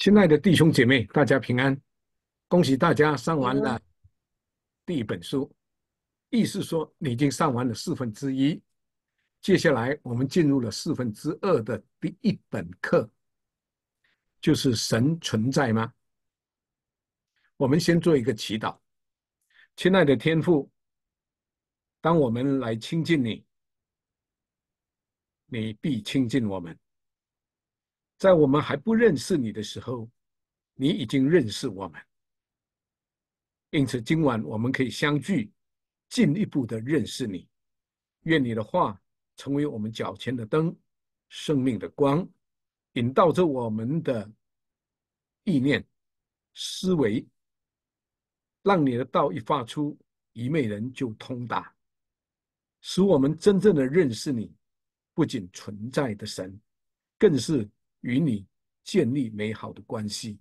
亲爱的弟兄姐妹，大家平安！恭喜大家上完了第一本书，意思说你已经上完了四分之一。接下来我们进入了四分之二的第一本课，就是神存在吗？我们先做一个祈祷，亲爱的天父，当我们来亲近你，你必亲近我们。在我们还不认识你的时候，你已经认识我们。因此，今晚我们可以相聚，进一步的认识你。愿你的话成为我们脚前的灯，生命的光，引导着我们的意念、思维。让你的道一发出，愚昧人就通达，使我们真正的认识你。不仅存在的神，更是。与你建立美好的关系，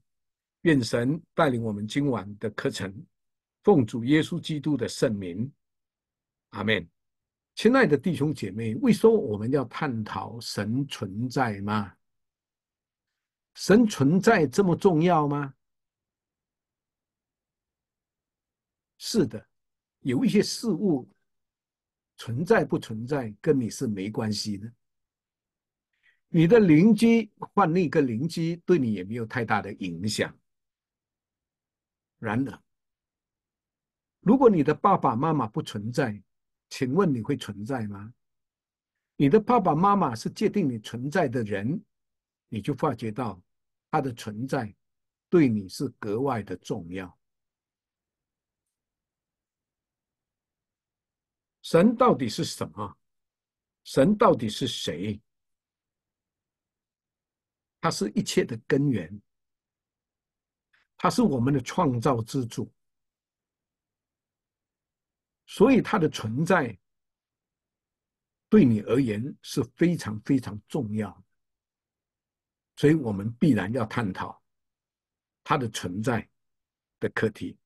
愿神带领我们今晚的课程，奉主耶稣基督的圣名，阿门。亲爱的弟兄姐妹，为什么我们要探讨神存在吗？神存在这么重要吗？是的，有一些事物存在不存在，跟你是没关系的。你的邻居换另一个邻居，对你也没有太大的影响。然而，如果你的爸爸妈妈不存在，请问你会存在吗？你的爸爸妈妈是界定你存在的人，你就发觉到他的存在对你是格外的重要。神到底是什么？神到底是谁？它是一切的根源，它是我们的创造之主，所以它的存在对你而言是非常非常重要的，所以我们必然要探讨它的存在的课题。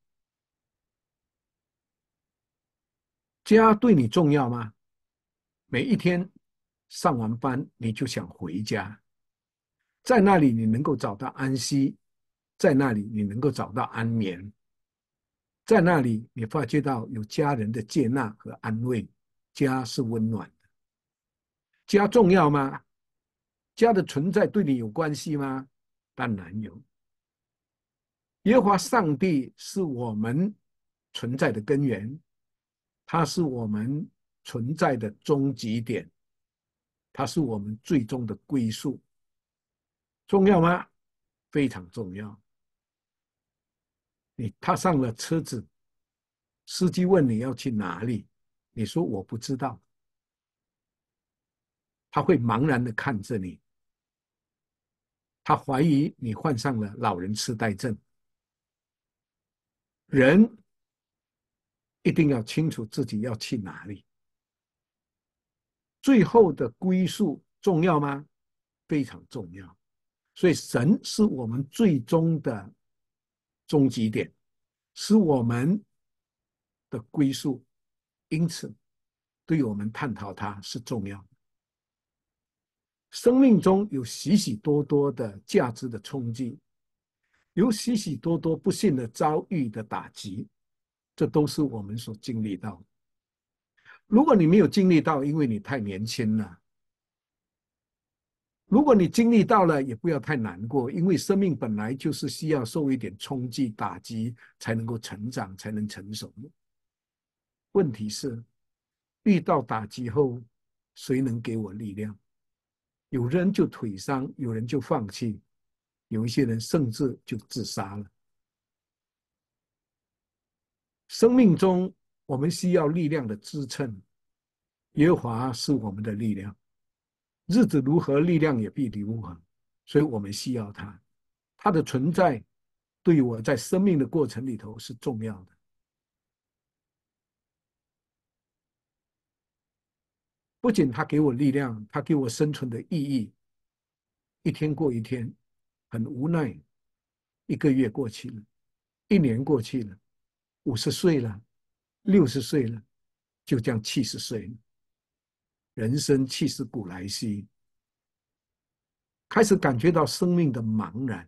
家对你重要吗？每一天上完班你就想回家。在那里，你能够找到安息；在那里，你能够找到安眠；在那里，你发觉到有家人的接纳和安慰。家是温暖的，家重要吗？家的存在对你有关系吗？当然有。耶和华上帝是我们存在的根源，他是我们存在的终极点，他是我们最终的归宿。重要吗？非常重要。你踏上了车子，司机问你要去哪里，你说我不知道，他会茫然的看着你，他怀疑你患上了老人痴呆症。人一定要清楚自己要去哪里，最后的归宿重要吗？非常重要。所以，神是我们最终的终极点，是我们的归宿。因此，对我们探讨它是重要的。生命中有许许多多的价值的冲击，有许许多多不幸的遭遇的打击，这都是我们所经历到。如果你没有经历到，因为你太年轻了。如果你经历到了，也不要太难过，因为生命本来就是需要受一点冲击、打击，才能够成长，才能成熟。问题是，遇到打击后，谁能给我力量？有人就腿伤，有人就放弃，有一些人甚至就自杀了。生命中，我们需要力量的支撑，耶和华是我们的力量。日子如何，力量也必如何。所以我们需要它，它的存在对于我在生命的过程里头是重要的。不仅它给我力量，它给我生存的意义。一天过一天，很无奈。一个月过去了，一年过去了，五十岁了，六十岁了，就这样七十岁了。人生气似古来稀，开始感觉到生命的茫然。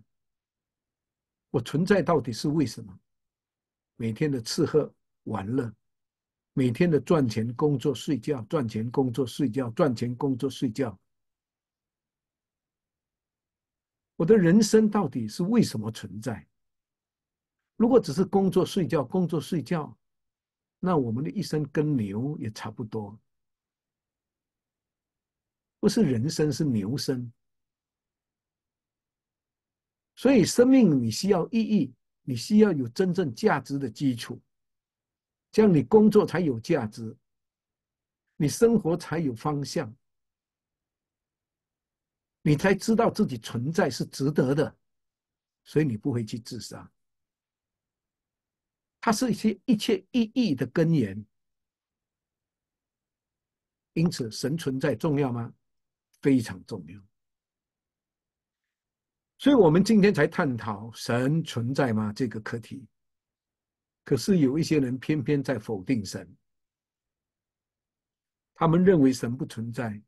我存在到底是为什么？每天的吃喝玩乐，每天的赚钱、工作、睡觉，赚钱、工作、睡觉，赚钱、工作、睡觉。我的人生到底是为什么存在？如果只是工作、睡觉、工作、睡觉，那我们的一生跟牛也差不多。不是人生，是牛生。所以，生命你需要意义，你需要有真正价值的基础，这样你工作才有价值，你生活才有方向，你才知道自己存在是值得的，所以你不会去自杀。它是一切一切意义的根源。因此，神存在重要吗？非常重要，所以，我们今天才探讨神存在吗这个课题。可是，有一些人偏偏在否定神，他们认为神不存在，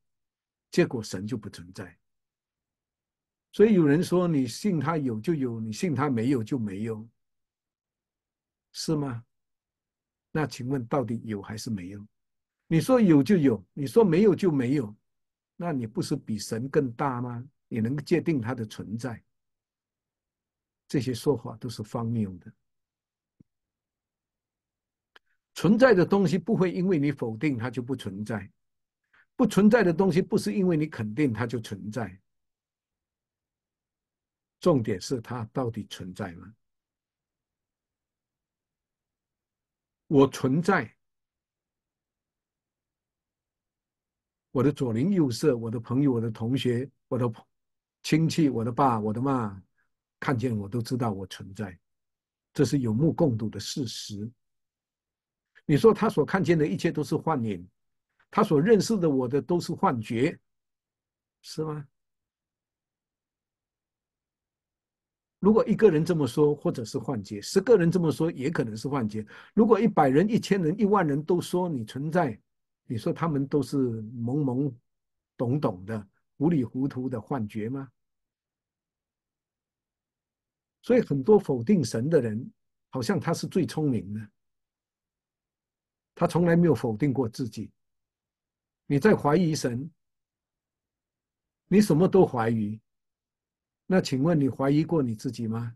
结果神就不存在。所以，有人说：“你信他有就有，你信他没有就没有，是吗？”那请问，到底有还是没有？你说有就有，你说没有就没有。那你不是比神更大吗？你能界定他的存在？这些说法都是荒谬的。存在的东西不会因为你否定它就不存在；不存在的东西不是因为你肯定它就存在。重点是它到底存在吗？我存在。我的左邻右舍、我的朋友、我的同学、我的亲戚、我的爸、我的妈，看见我都知道我存在，这是有目共睹的事实。你说他所看见的一切都是幻影，他所认识的我的都是幻觉，是吗？如果一个人这么说，或者是幻觉；十个人这么说，也可能是幻觉；如果一百人、一千人、一万人都说你存在。你说他们都是懵懵懂懂的、糊里糊涂的幻觉吗？所以很多否定神的人，好像他是最聪明的，他从来没有否定过自己。你在怀疑神，你什么都怀疑，那请问你怀疑过你自己吗？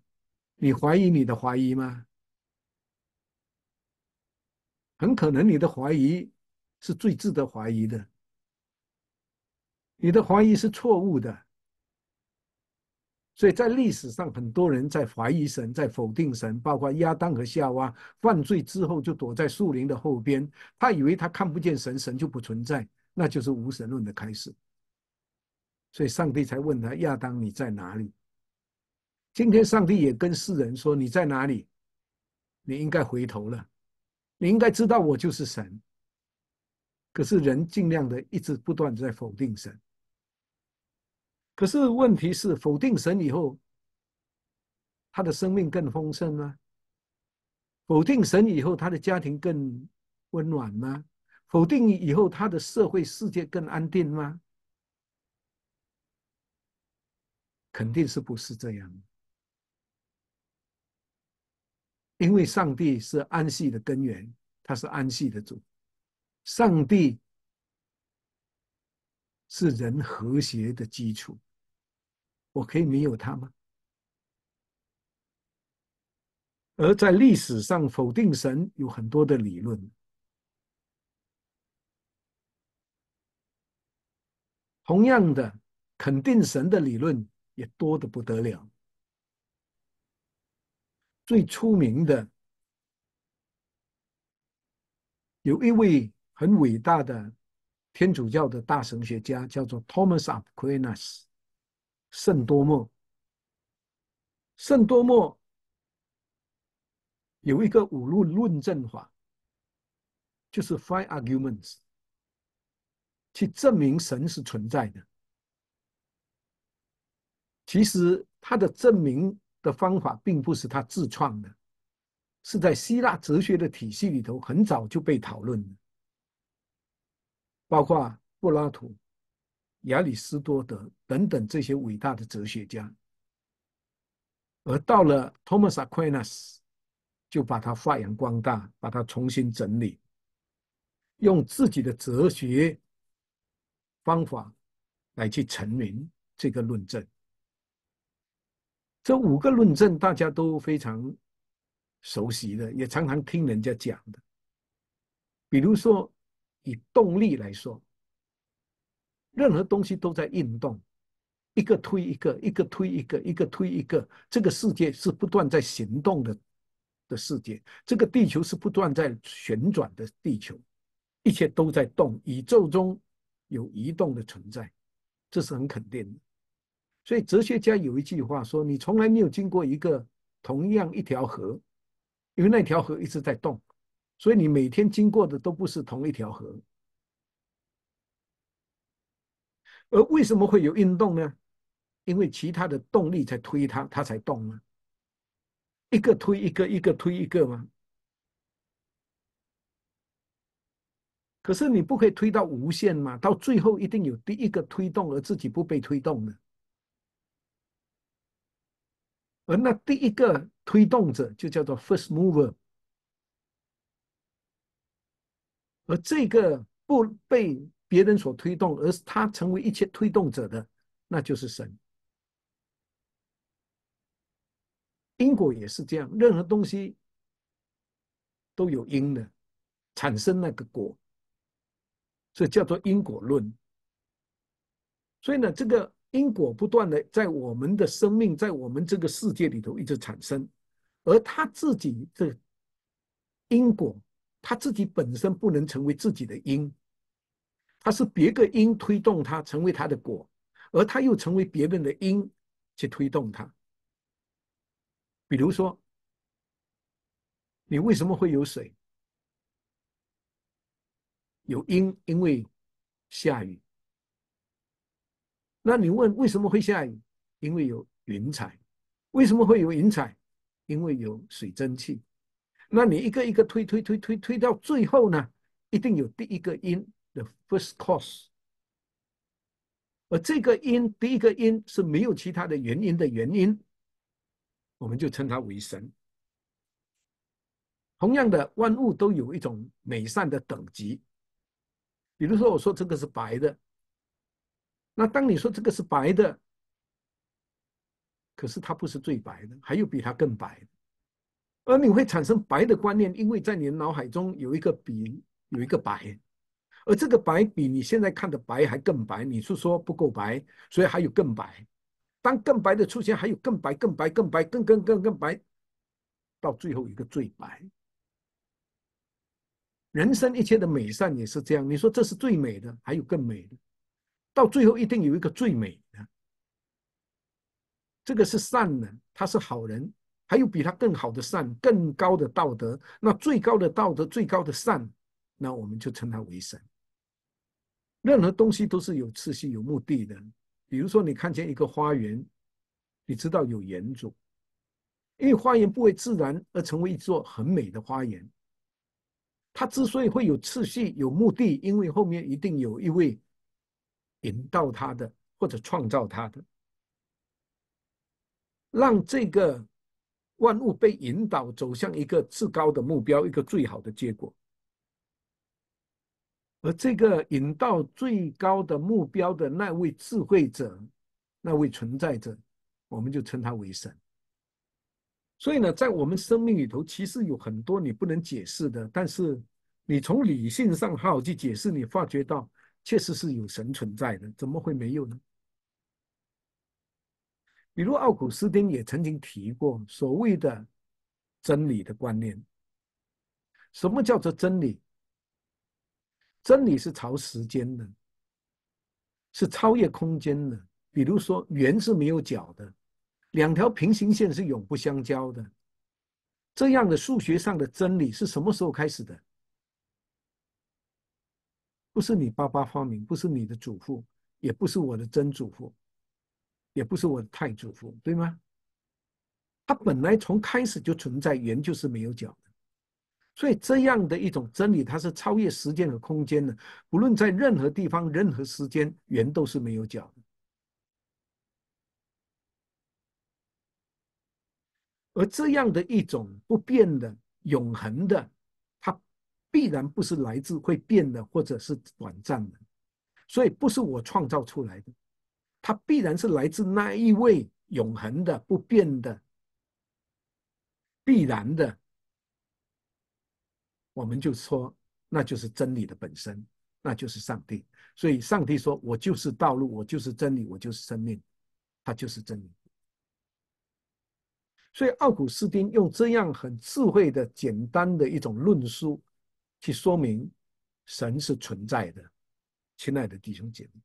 你怀疑你的怀疑吗？很可能你的怀疑。是最值得怀疑的。你的怀疑是错误的，所以在历史上，很多人在怀疑神，在否定神，包括亚当和夏娃犯罪之后，就躲在树林的后边，他以为他看不见神，神就不存在，那就是无神论的开始。所以上帝才问他亚当，你在哪里？今天上帝也跟世人说，你在哪里？你应该回头了，你应该知道我就是神。可是人尽量的一直不断在否定神。可是问题是否定神以后，他的生命更丰盛吗？否定神以后，他的家庭更温暖吗？否定以后，他的社会世界更安定吗？肯定是不是这样？因为上帝是安息的根源，他是安息的主。上帝是人和谐的基础，我可以没有他吗？而在历史上否定神有很多的理论，同样的肯定神的理论也多的不得了。最出名的有一位。很伟大的天主教的大神学家叫做 Thomas Aquinas，圣多默。圣多默有一个五路论证法，就是 Five Arguments，去证明神是存在的。其实他的证明的方法并不是他自创的，是在希腊哲学的体系里头很早就被讨论的。包括柏拉图、亚里士多德等等这些伟大的哲学家，而到了托马斯·阿奎那，就把它发扬光大，把它重新整理，用自己的哲学方法来去成名这个论证。这五个论证大家都非常熟悉的，也常常听人家讲的，比如说。以动力来说，任何东西都在运动，一个推一个，一个推一个，一个推一个，这个世界是不断在行动的的世界，这个地球是不断在旋转的地球，一切都在动，宇宙中有移动的存在，这是很肯定的。所以哲学家有一句话说：“你从来没有经过一个同样一条河，因为那条河一直在动。”所以你每天经过的都不是同一条河。而为什么会有运动呢？因为其他的动力在推它，它才动啊。一个推一个，一个推一个吗？可是你不可以推到无限吗？到最后一定有第一个推动而自己不被推动的。而那第一个推动者就叫做 first mover。而这个不被别人所推动，而是他成为一切推动者的，那就是神。因果也是这样，任何东西都有因的，产生那个果，这叫做因果论。所以呢，这个因果不断的在我们的生命，在我们这个世界里头一直产生，而他自己这因果。他自己本身不能成为自己的因，他是别个因推动他成为他的果，而他又成为别人的因，去推动他。比如说，你为什么会有水？有因，因为下雨。那你问为什么会下雨？因为有云彩。为什么会有云彩？因为有水蒸气。那你一个一个推推推推推到最后呢，一定有第一个因，the first cause。而这个因，第一个因是没有其他的原因的原因，我们就称它为神。同样的，万物都有一种美善的等级。比如说，我说这个是白的，那当你说这个是白的，可是它不是最白的，还有比它更白。而你会产生白的观念，因为在你脑海中有一个比有一个白，而这个白比你现在看的白还更白。你是说不够白，所以还有更白。当更白的出现，还有更白、更白、更白、更更更更白，到最后一个最白。人生一切的美善也是这样，你说这是最美的，还有更美的，到最后一定有一个最美的。这个是善人，他是好人。还有比他更好的善，更高的道德。那最高的道德，最高的善，那我们就称他为神。任何东西都是有秩序、有目的的。比如说，你看见一个花园，你知道有园主，因为花园不会自然而成为一座很美的花园。它之所以会有秩序、有目的，因为后面一定有一位引导它的，或者创造它的，让这个。万物被引导走向一个至高的目标，一个最好的结果。而这个引到最高的目标的那位智慧者，那位存在者，我们就称他为神。所以呢，在我们生命里头，其实有很多你不能解释的，但是你从理性上好去解释，你发觉到确实是有神存在的，怎么会没有呢？比如奥古斯丁也曾经提过所谓的真理的观念。什么叫做真理？真理是超时间的，是超越空间的。比如说，圆是没有角的，两条平行线是永不相交的。这样的数学上的真理是什么时候开始的？不是你爸爸发明，不是你的祖父，也不是我的曾祖父。也不是我太祝福，对吗？它本来从开始就存在，圆就是没有角的。所以这样的一种真理，它是超越时间和空间的。不论在任何地方、任何时间，圆都是没有角的。而这样的一种不变的、永恒的，它必然不是来自会变的，或者是短暂的。所以不是我创造出来的。它必然是来自那一位永恒的、不变的、必然的。我们就说，那就是真理的本身，那就是上帝。所以，上帝说：“我就是道路，我就是真理，我就是生命。”它就是真理。所以，奥古斯丁用这样很智慧的、简单的一种论述，去说明神是存在的。亲爱的弟兄姐妹。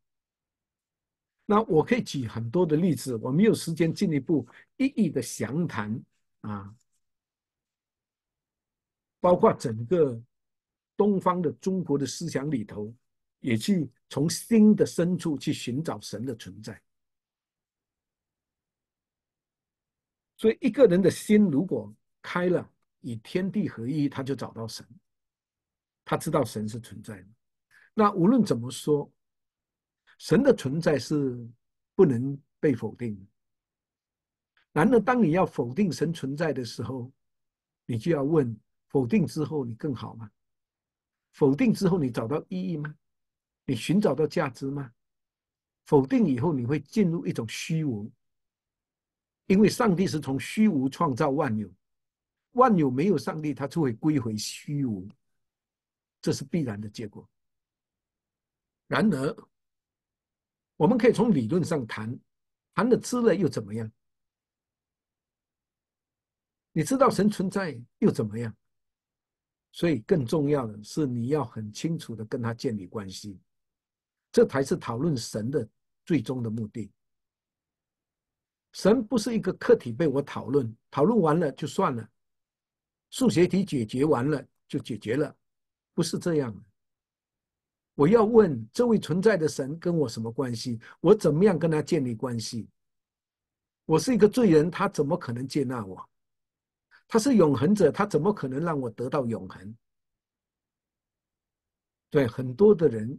那我可以举很多的例子，我没有时间进一步一一的详谈啊。包括整个东方的中国的思想里头，也去从心的深处去寻找神的存在。所以，一个人的心如果开了，与天地合一，他就找到神，他知道神是存在的。那无论怎么说。神的存在是不能被否定。的。然而，当你要否定神存在的时候，你就要问：否定之后你更好吗？否定之后你找到意义吗？你寻找到价值吗？否定以后你会进入一种虚无。因为上帝是从虚无创造万有，万有没有上帝，它就会归回虚无，这是必然的结果。然而，我们可以从理论上谈，谈了知了又怎么样？你知道神存在又怎么样？所以更重要的是你要很清楚的跟他建立关系，这才是讨论神的最终的目的。神不是一个客体被我讨论，讨论完了就算了，数学题解决完了就解决了，不是这样的。我要问这位存在的神跟我什么关系？我怎么样跟他建立关系？我是一个罪人，他怎么可能接纳我？他是永恒者，他怎么可能让我得到永恒？对，很多的人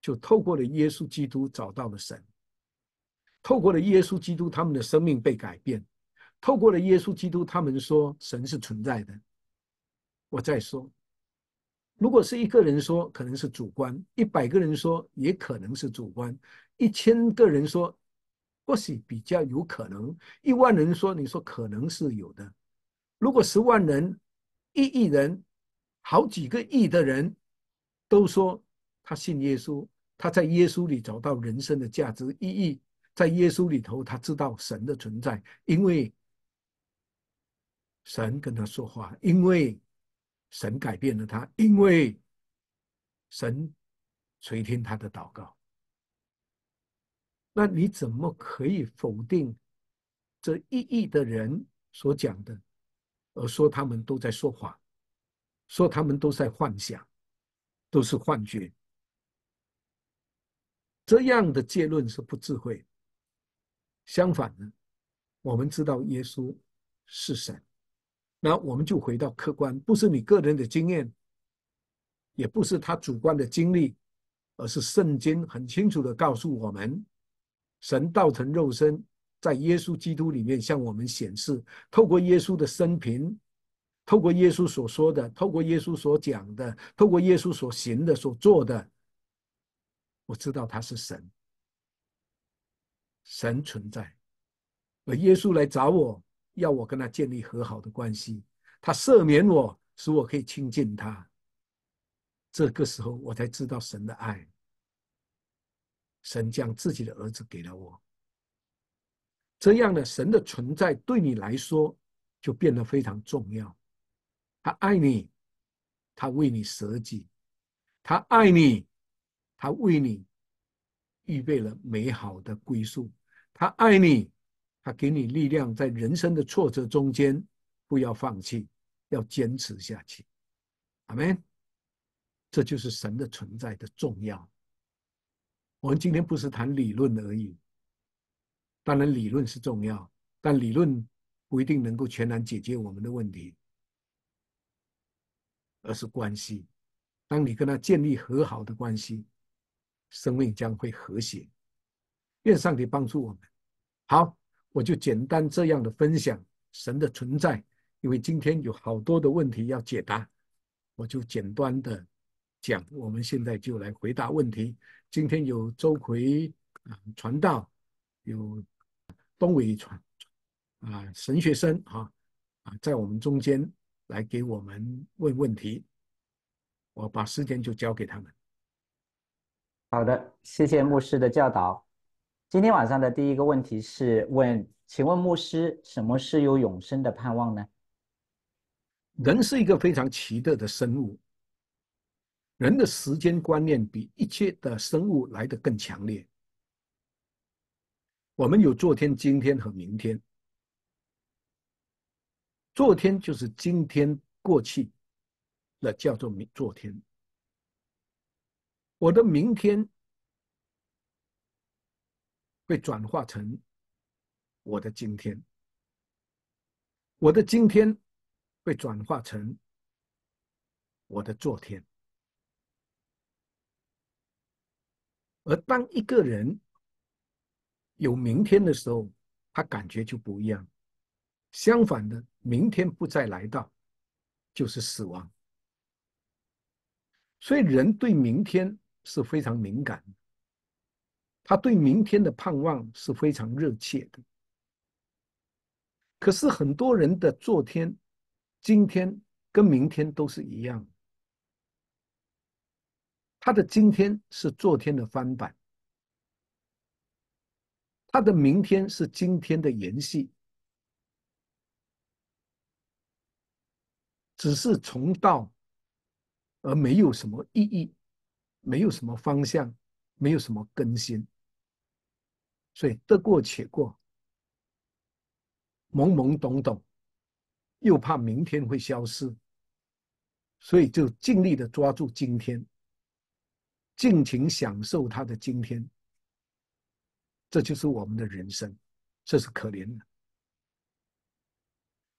就透过了耶稣基督找到了神，透过了耶稣基督，他们的生命被改变。透过了耶稣基督，他们说神是存在的。我再说。如果是一个人说，可能是主观；一百个人说，也可能是主观；一千个人说，或许比较有可能；一万人说，你说可能是有的。如果十万人、一亿人、好几个亿的人都说他信耶稣，他在耶稣里找到人生的价值意义，在耶稣里头他知道神的存在，因为神跟他说话，因为。神改变了他，因为神垂听他的祷告。那你怎么可以否定这意亿的人所讲的，而说他们都在说谎，说他们都在幻想，都是幻觉？这样的结论是不智慧。相反呢，我们知道耶稣是神。那我们就回到客观，不是你个人的经验，也不是他主观的经历，而是圣经很清楚的告诉我们：神道成肉身，在耶稣基督里面向我们显示，透过耶稣的生平，透过耶稣所说的，透过耶稣所讲的，透过耶稣所行的、所做的，我知道他是神，神存在，而耶稣来找我。要我跟他建立和好的关系，他赦免我，使我可以亲近他。这个时候，我才知道神的爱。神将自己的儿子给了我。这样的神的存在，对你来说就变得非常重要。他爱你，他为你舍己；他爱你，他为你预备了美好的归宿；他爱你。他给你力量，在人生的挫折中间，不要放弃，要坚持下去。阿门。这就是神的存在的重要。我们今天不是谈理论而已，当然理论是重要，但理论不一定能够全然解决我们的问题，而是关系。当你跟他建立和好的关系，生命将会和谐。愿上帝帮助我们。好。我就简单这样的分享神的存在，因为今天有好多的问题要解答，我就简单的讲。我们现在就来回答问题。今天有周奎啊传道，有东伟传啊神学生哈啊在我们中间来给我们问问题，我把时间就交给他们。好的，谢谢牧师的教导。今天晚上的第一个问题是问，请问牧师，什么是有永生的盼望呢？人是一个非常奇特的生物，人的时间观念比一切的生物来的更强烈。我们有昨天、今天和明天。昨天就是今天过去了，叫做明昨天。我的明天。被转化成我的今天，我的今天被转化成我的昨天。而当一个人有明天的时候，他感觉就不一样。相反的，明天不再来到，就是死亡。所以，人对明天是非常敏感。他对明天的盼望是非常热切的，可是很多人的昨天、今天跟明天都是一样，他的今天是昨天的翻版，他的明天是今天的延续，只是重蹈，而没有什么意义，没有什么方向，没有什么更新。所以得过且过，懵懵懂懂，又怕明天会消失，所以就尽力的抓住今天，尽情享受他的今天。这就是我们的人生，这是可怜的。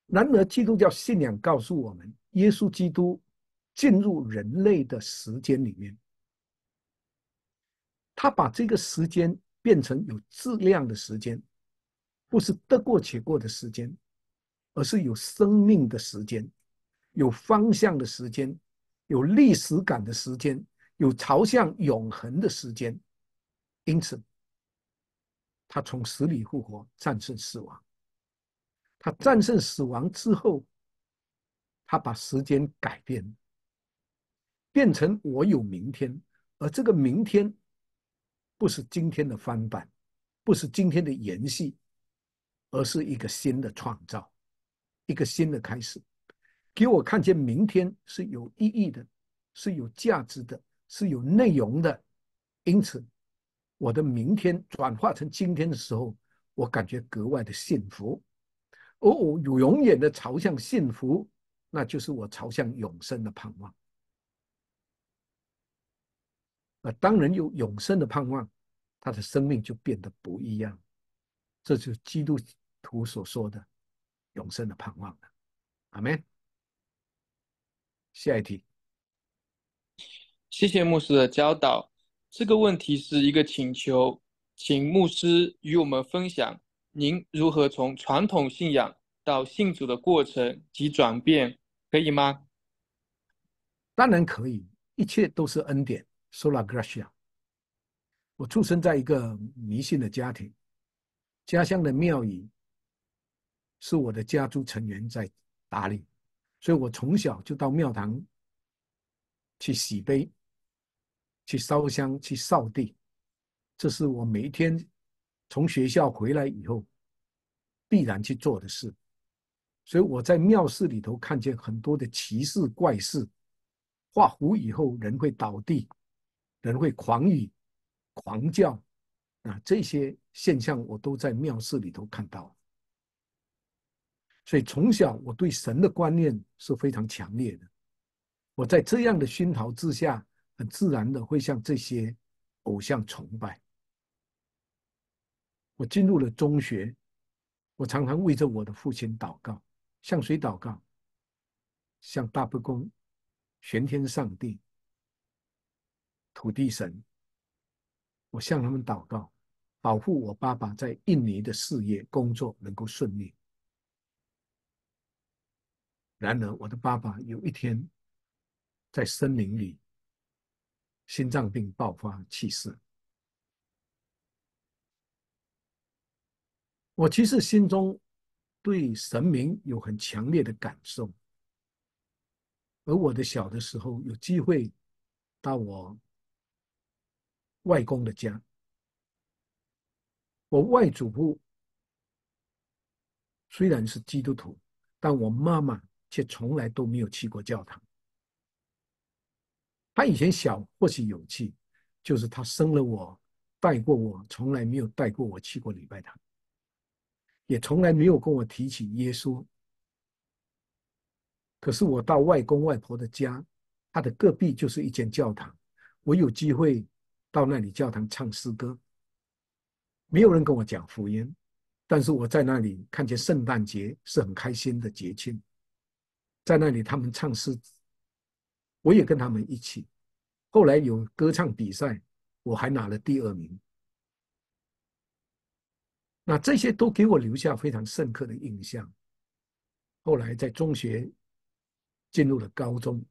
然而，基督教信仰告诉我们，耶稣基督进入人类的时间里面，他把这个时间。变成有质量的时间，不是得过且过的时间，而是有生命的时间，有方向的时间，有历史感的时间，有朝向永恒的时间。因此，他从死里复活，战胜死亡。他战胜死亡之后，他把时间改变，变成我有明天，而这个明天。不是今天的翻版，不是今天的延续，而是一个新的创造，一个新的开始，给我看见明天是有意义的，是有价值的，是有内容的。因此，我的明天转化成今天的时候，我感觉格外的幸福。而我永远的朝向幸福，那就是我朝向永生的盼望。啊，当人有永生的盼望，他的生命就变得不一样。这就是基督徒所说的永生的盼望了。阿门。下一题。谢谢牧师的教导。这个问题是一个请求，请牧师与我们分享您如何从传统信仰到信主的过程及转变，可以吗？当然可以，一切都是恩典。Sola Gracia。我出生在一个迷信的家庭，家乡的庙宇是我的家族成员在打理，所以我从小就到庙堂去洗碑、去烧香、去扫地，这是我每一天从学校回来以后必然去做的事。所以我在庙寺里头看见很多的奇事怪事，画符以后人会倒地。人会狂语、狂叫啊！这些现象我都在庙寺里头看到，所以从小我对神的观念是非常强烈的。我在这样的熏陶之下，很自然的会向这些偶像崇拜。我进入了中学，我常常为着我的父亲祷告，向谁祷告？向大不公、玄天上帝。土地神，我向他们祷告，保护我爸爸在印尼的事业工作能够顺利。然而，我的爸爸有一天在森林里心脏病爆发去世。我其实心中对神明有很强烈的感受，而我的小的时候有机会到我。外公的家，我外祖父虽然是基督徒，但我妈妈却从来都没有去过教堂。她以前小或许有去，就是她生了我，带过我，从来没有带过我去过礼拜堂，也从来没有跟我提起耶稣。可是我到外公外婆的家，他的隔壁就是一间教堂，我有机会。到那里教堂唱诗歌，没有人跟我讲福音，但是我在那里看见圣诞节是很开心的节庆，在那里他们唱诗，我也跟他们一起。后来有歌唱比赛，我还拿了第二名。那这些都给我留下非常深刻的印象。后来在中学进入了高中，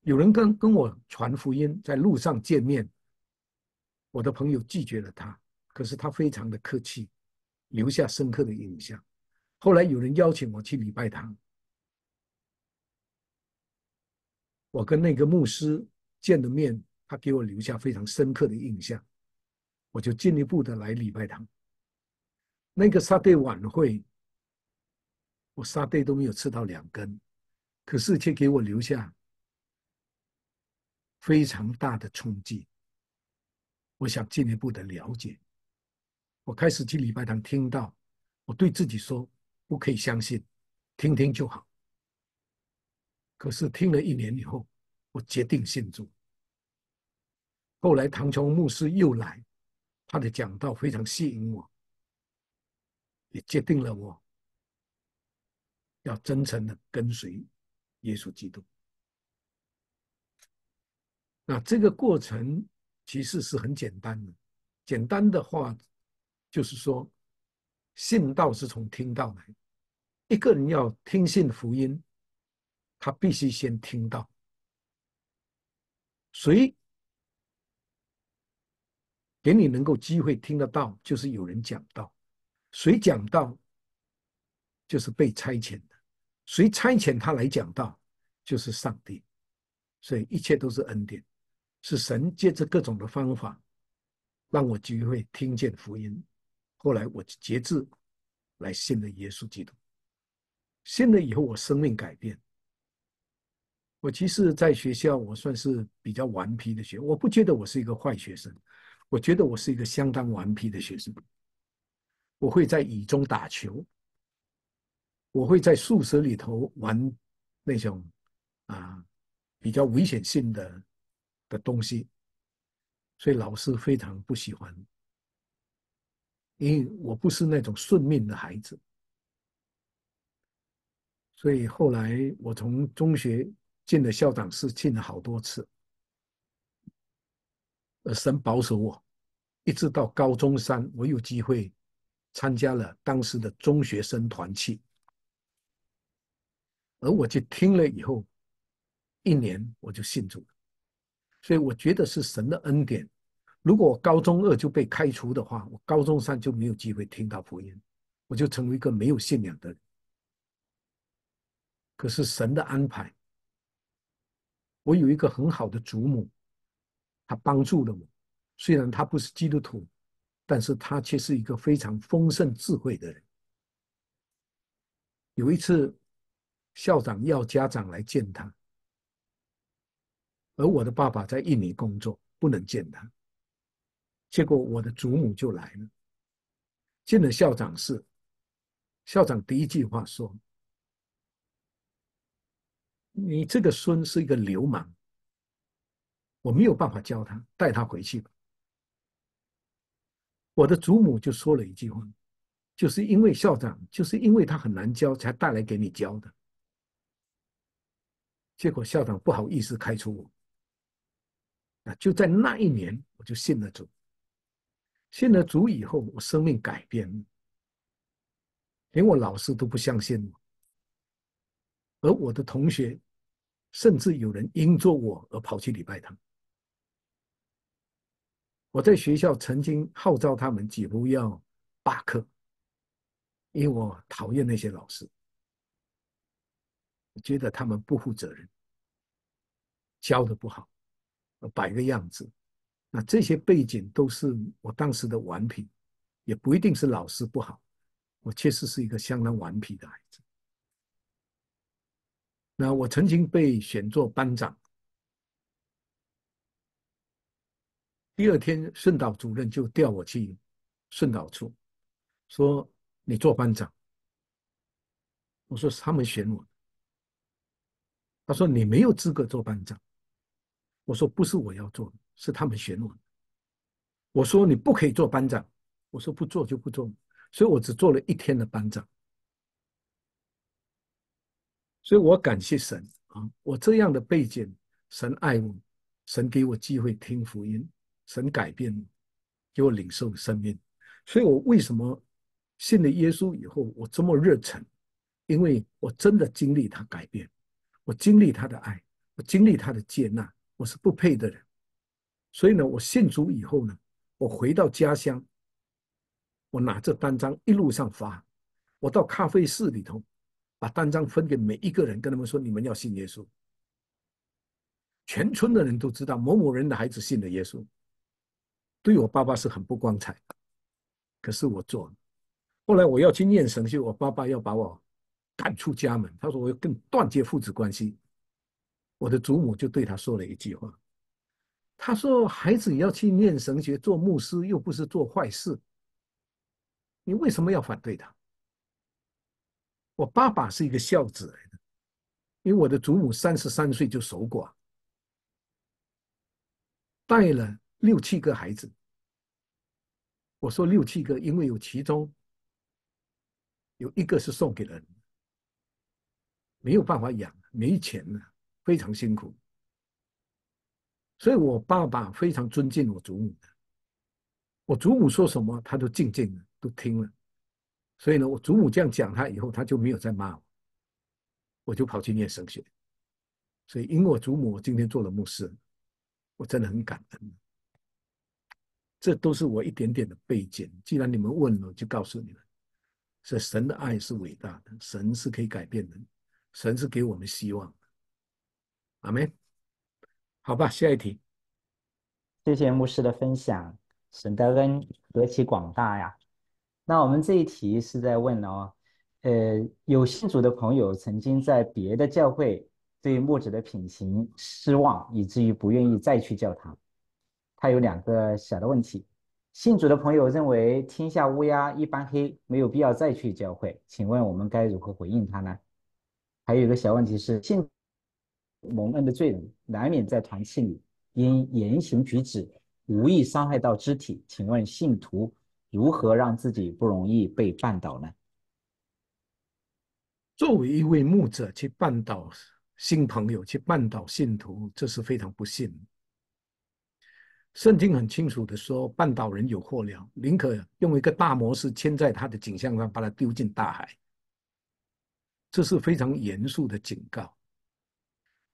有人跟跟我传福音，在路上见面。我的朋友拒绝了他，可是他非常的客气，留下深刻的印象。后来有人邀请我去礼拜堂，我跟那个牧师见了面，他给我留下非常深刻的印象，我就进一步的来礼拜堂。那个沙旦晚会，我沙旦都没有吃到两根，可是却给我留下非常大的冲击。我想进一步的了解。我开始去礼拜堂听到，我对自己说：“不可以相信，听听就好。”可是听了一年以后，我决定信主。后来唐琼牧师又来，他的讲道非常吸引我，也决定了我要真诚的跟随耶稣基督。那这个过程。其实是很简单的，简单的话就是说，信道是从听到来。一个人要听信福音，他必须先听到。谁给你能够机会听得到，就是有人讲道；谁讲道，就是被差遣的；谁差遣他来讲道，就是上帝。所以一切都是恩典。是神借着各种的方法，让我机会听见福音。后来我节制，来信了耶稣基督。信了以后，我生命改变。我其实在学校，我算是比较顽皮的学我不觉得我是一个坏学生，我觉得我是一个相当顽皮的学生。我会在雨中打球，我会在宿舍里头玩那种啊比较危险性的。的东西，所以老师非常不喜欢。因为我不是那种顺命的孩子，所以后来我从中学进了校长室，进了好多次。呃，神保守我，一直到高中三，我有机会参加了当时的中学生团契，而我去听了以后，一年我就信主了。所以我觉得是神的恩典。如果我高中二就被开除的话，我高中三就没有机会听到福音，我就成为一个没有信仰的人。可是神的安排，我有一个很好的祖母，她帮助了我。虽然她不是基督徒，但是她却是一个非常丰盛智慧的人。有一次，校长要家长来见他。而我的爸爸在印尼工作，不能见他。结果我的祖母就来了，进了校长室。校长第一句话说：“你这个孙是一个流氓，我没有办法教他，带他回去吧。”我的祖母就说了一句话：“就是因为校长，就是因为他很难教，才带来给你教的。”结果校长不好意思开除我。就在那一年，我就信了主。信了主以后，我生命改变，了，连我老师都不相信我，而我的同学，甚至有人因着我而跑去礼拜堂。我在学校曾经号召他们几乎要罢课，因为我讨厌那些老师，觉得他们不负责任，教的不好。摆个样子，那这些背景都是我当时的顽皮，也不一定是老师不好，我确实是一个相当顽皮的孩子。那我曾经被选做班长，第二天顺导主任就调我去顺导处，说你做班长。我说是他们选我，他说你没有资格做班长。我说不是我要做是他们选我。我说你不可以做班长，我说不做就不做。所以我只做了一天的班长。所以我感谢神啊！我这样的背景，神爱我，神给我机会听福音，神改变，给我领受生命。所以我为什么信了耶稣以后，我这么热忱？因为我真的经历他改变，我经历他的爱，我经历他的接纳。我是不配的，人。所以呢，我信主以后呢，我回到家乡，我拿着单张一路上发，我到咖啡室里头，把单张分给每一个人，跟他们说：“你们要信耶稣。”全村的人都知道某某人的孩子信了耶稣，对我爸爸是很不光彩，可是我做。后来我要去念神学，我爸爸要把我赶出家门，他说：“我要跟断绝父子关系。”我的祖母就对他说了一句话：“他说孩子要去念神学做牧师，又不是做坏事，你为什么要反对他？”我爸爸是一个孝子来的，因为我的祖母三十三岁就守寡，带了六七个孩子。我说六七个，因为有其中有一个是送给人，没有办法养，没钱了。非常辛苦，所以我爸爸非常尊敬我祖母的。我祖母说什么，他都静静的都听了。所以呢，我祖母这样讲他以后，他就没有再骂我。我就跑去念神学。所以，因我祖母，我今天做了牧师，我真的很感恩。这都是我一点点的背景。既然你们问了，就告诉你们：，是神的爱是伟大的，神是可以改变的，神是给我们希望。阿门。好吧，下一题。谢谢牧师的分享。神的恩何其广大呀！那我们这一题是在问呢，呃，有信主的朋友曾经在别的教会对牧者的品行失望，以至于不愿意再去教堂。他有两个小的问题：信主的朋友认为天下乌鸦一般黑，没有必要再去教会。请问我们该如何回应他呢？还有一个小问题是信。蒙恩的罪人难免在团契里因言行举止无意伤害到肢体。请问信徒如何让自己不容易被绊倒呢？作为一位牧者，去绊倒新朋友，去绊倒信徒，这是非常不幸。圣经很清楚的说，绊倒人有祸了。宁可用一个大模式牵在他的颈项上，把他丢进大海，这是非常严肃的警告。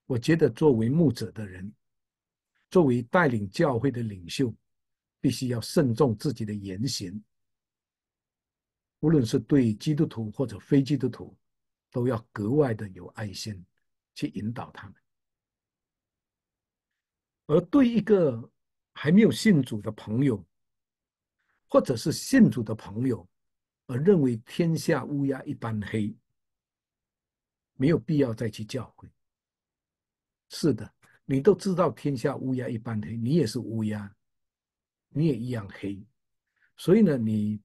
我觉得，作为牧者的人，作为带领教会的领袖，必须要慎重自己的言行。无论是对基督徒或者非基督徒，都要格外的有爱心，去引导他们。而对一个还没有信主的朋友，或者是信主的朋友，而认为天下乌鸦一般黑，没有必要再去教会。是的，你都知道天下乌鸦一般黑，你也是乌鸦，你也一样黑。所以呢，你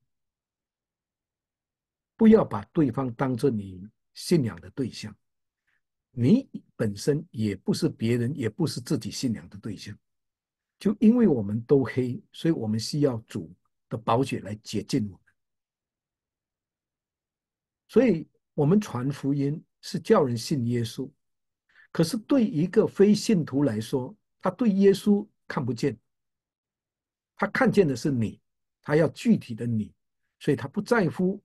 不要把对方当做你信仰的对象，你本身也不是别人，也不是自己信仰的对象。就因为我们都黑，所以我们需要主的宝血来洁净我们。所以，我们传福音是叫人信耶稣。可是，对一个非信徒来说，他对耶稣看不见，他看见的是你，他要具体的你，所以他不在乎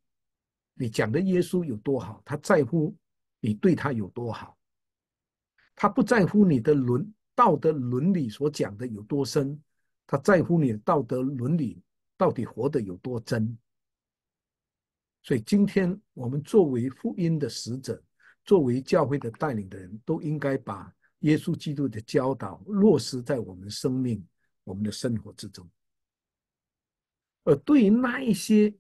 你讲的耶稣有多好，他在乎你对他有多好。他不在乎你的伦道德伦理所讲的有多深，他在乎你的道德伦理到底活的有多真。所以，今天我们作为福音的使者。作为教会的带领的人，都应该把耶稣基督的教导落实在我们生命、我们的生活之中。而对于那一些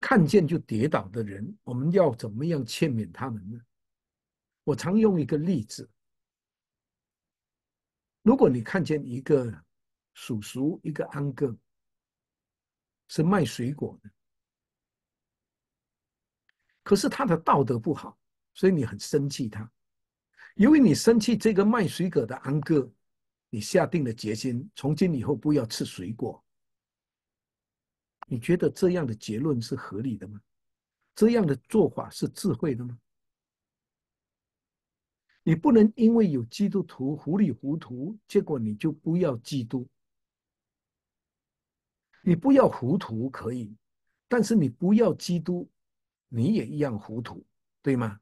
看见就跌倒的人，我们要怎么样劝勉他们呢？我常用一个例子：如果你看见一个叔叔、一个安哥是卖水果的，可是他的道德不好，所以你很生气他。因为你生气这个卖水果的安哥，你下定了决心，从今以后不要吃水果。你觉得这样的结论是合理的吗？这样的做法是智慧的吗？你不能因为有基督徒糊里糊涂，结果你就不要基督。你不要糊涂可以，但是你不要基督。你也一样糊涂，对吗？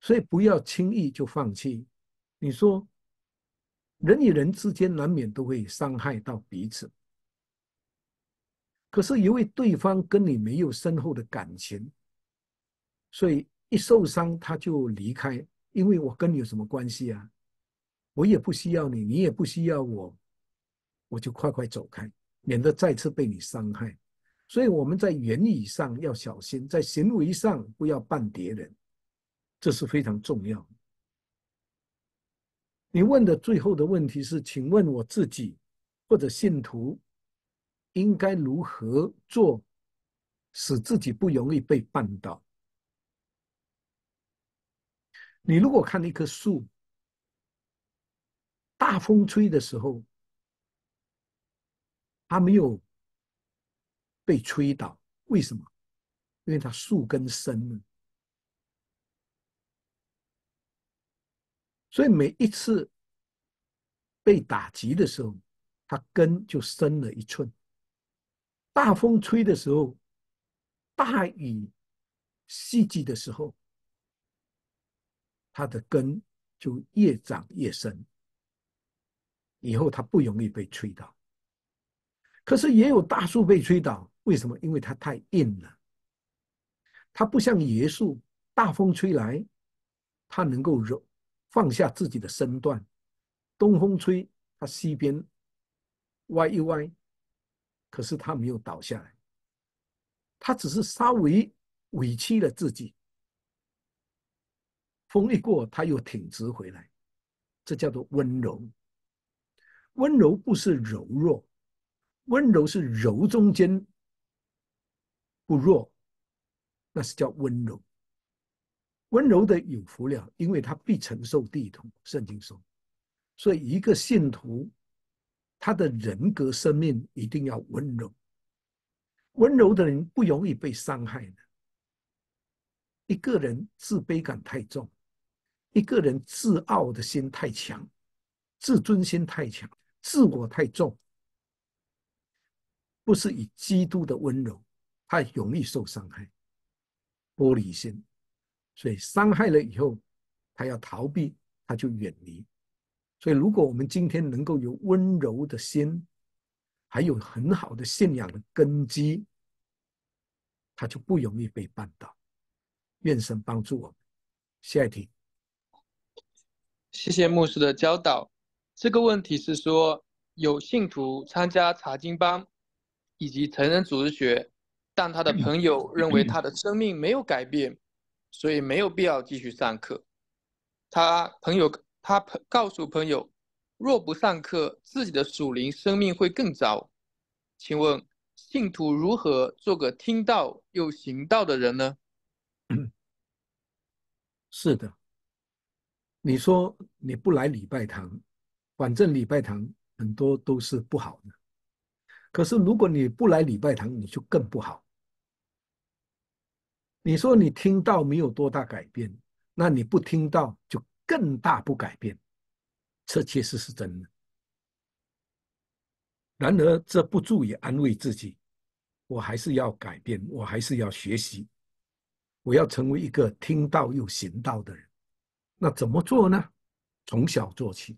所以不要轻易就放弃。你说，人与人之间难免都会伤害到彼此。可是因为对方跟你没有深厚的感情，所以一受伤他就离开。因为我跟你有什么关系啊？我也不需要你，你也不需要我，我就快快走开，免得再次被你伤害。所以我们在言语上要小心，在行为上不要绊别人，这是非常重要。你问的最后的问题是，请问我自己或者信徒应该如何做，使自己不容易被绊倒？你如果看一棵树，大风吹的时候，它没有。被吹倒，为什么？因为它树根深了。所以每一次被打击的时候，它根就深了一寸。大风吹的时候，大雨袭击的时候，它的根就越长越深。以后它不容易被吹倒。可是也有大树被吹倒。为什么？因为它太硬了。它不像野树，大风吹来，它能够柔放下自己的身段；东风吹它西边歪一歪，可是它没有倒下来，它只是稍微委屈了自己。风一过，它又挺直回来，这叫做温柔。温柔不是柔弱，温柔是柔中间。不弱，那是叫温柔。温柔的有福了，因为他必承受地土。圣经说，所以一个信徒，他的人格生命一定要温柔。温柔的人不容易被伤害的。一个人自卑感太重，一个人自傲的心太强，自尊心太强，自我太重，不是以基督的温柔。他容易受伤害，玻璃心，所以伤害了以后，他要逃避，他就远离。所以，如果我们今天能够有温柔的心，还有很好的信仰的根基，他就不容易被绊倒。愿神帮助我们。下一题。谢谢牧师的教导。这个问题是说，有信徒参加查经班，以及成人组织学。但他的朋友认为他的生命没有改变，所以没有必要继续上课。他朋友他朋告诉朋友，若不上课，自己的属灵生命会更糟。请问信徒如何做个听到又行道的人呢？是的，你说你不来礼拜堂，反正礼拜堂很多都是不好的。可是如果你不来礼拜堂，你就更不好。你说你听到没有多大改变，那你不听到就更大不改变，这其实是真的。然而这不足以安慰自己，我还是要改变，我还是要学习，我要成为一个听到又行道的人。那怎么做呢？从小做起，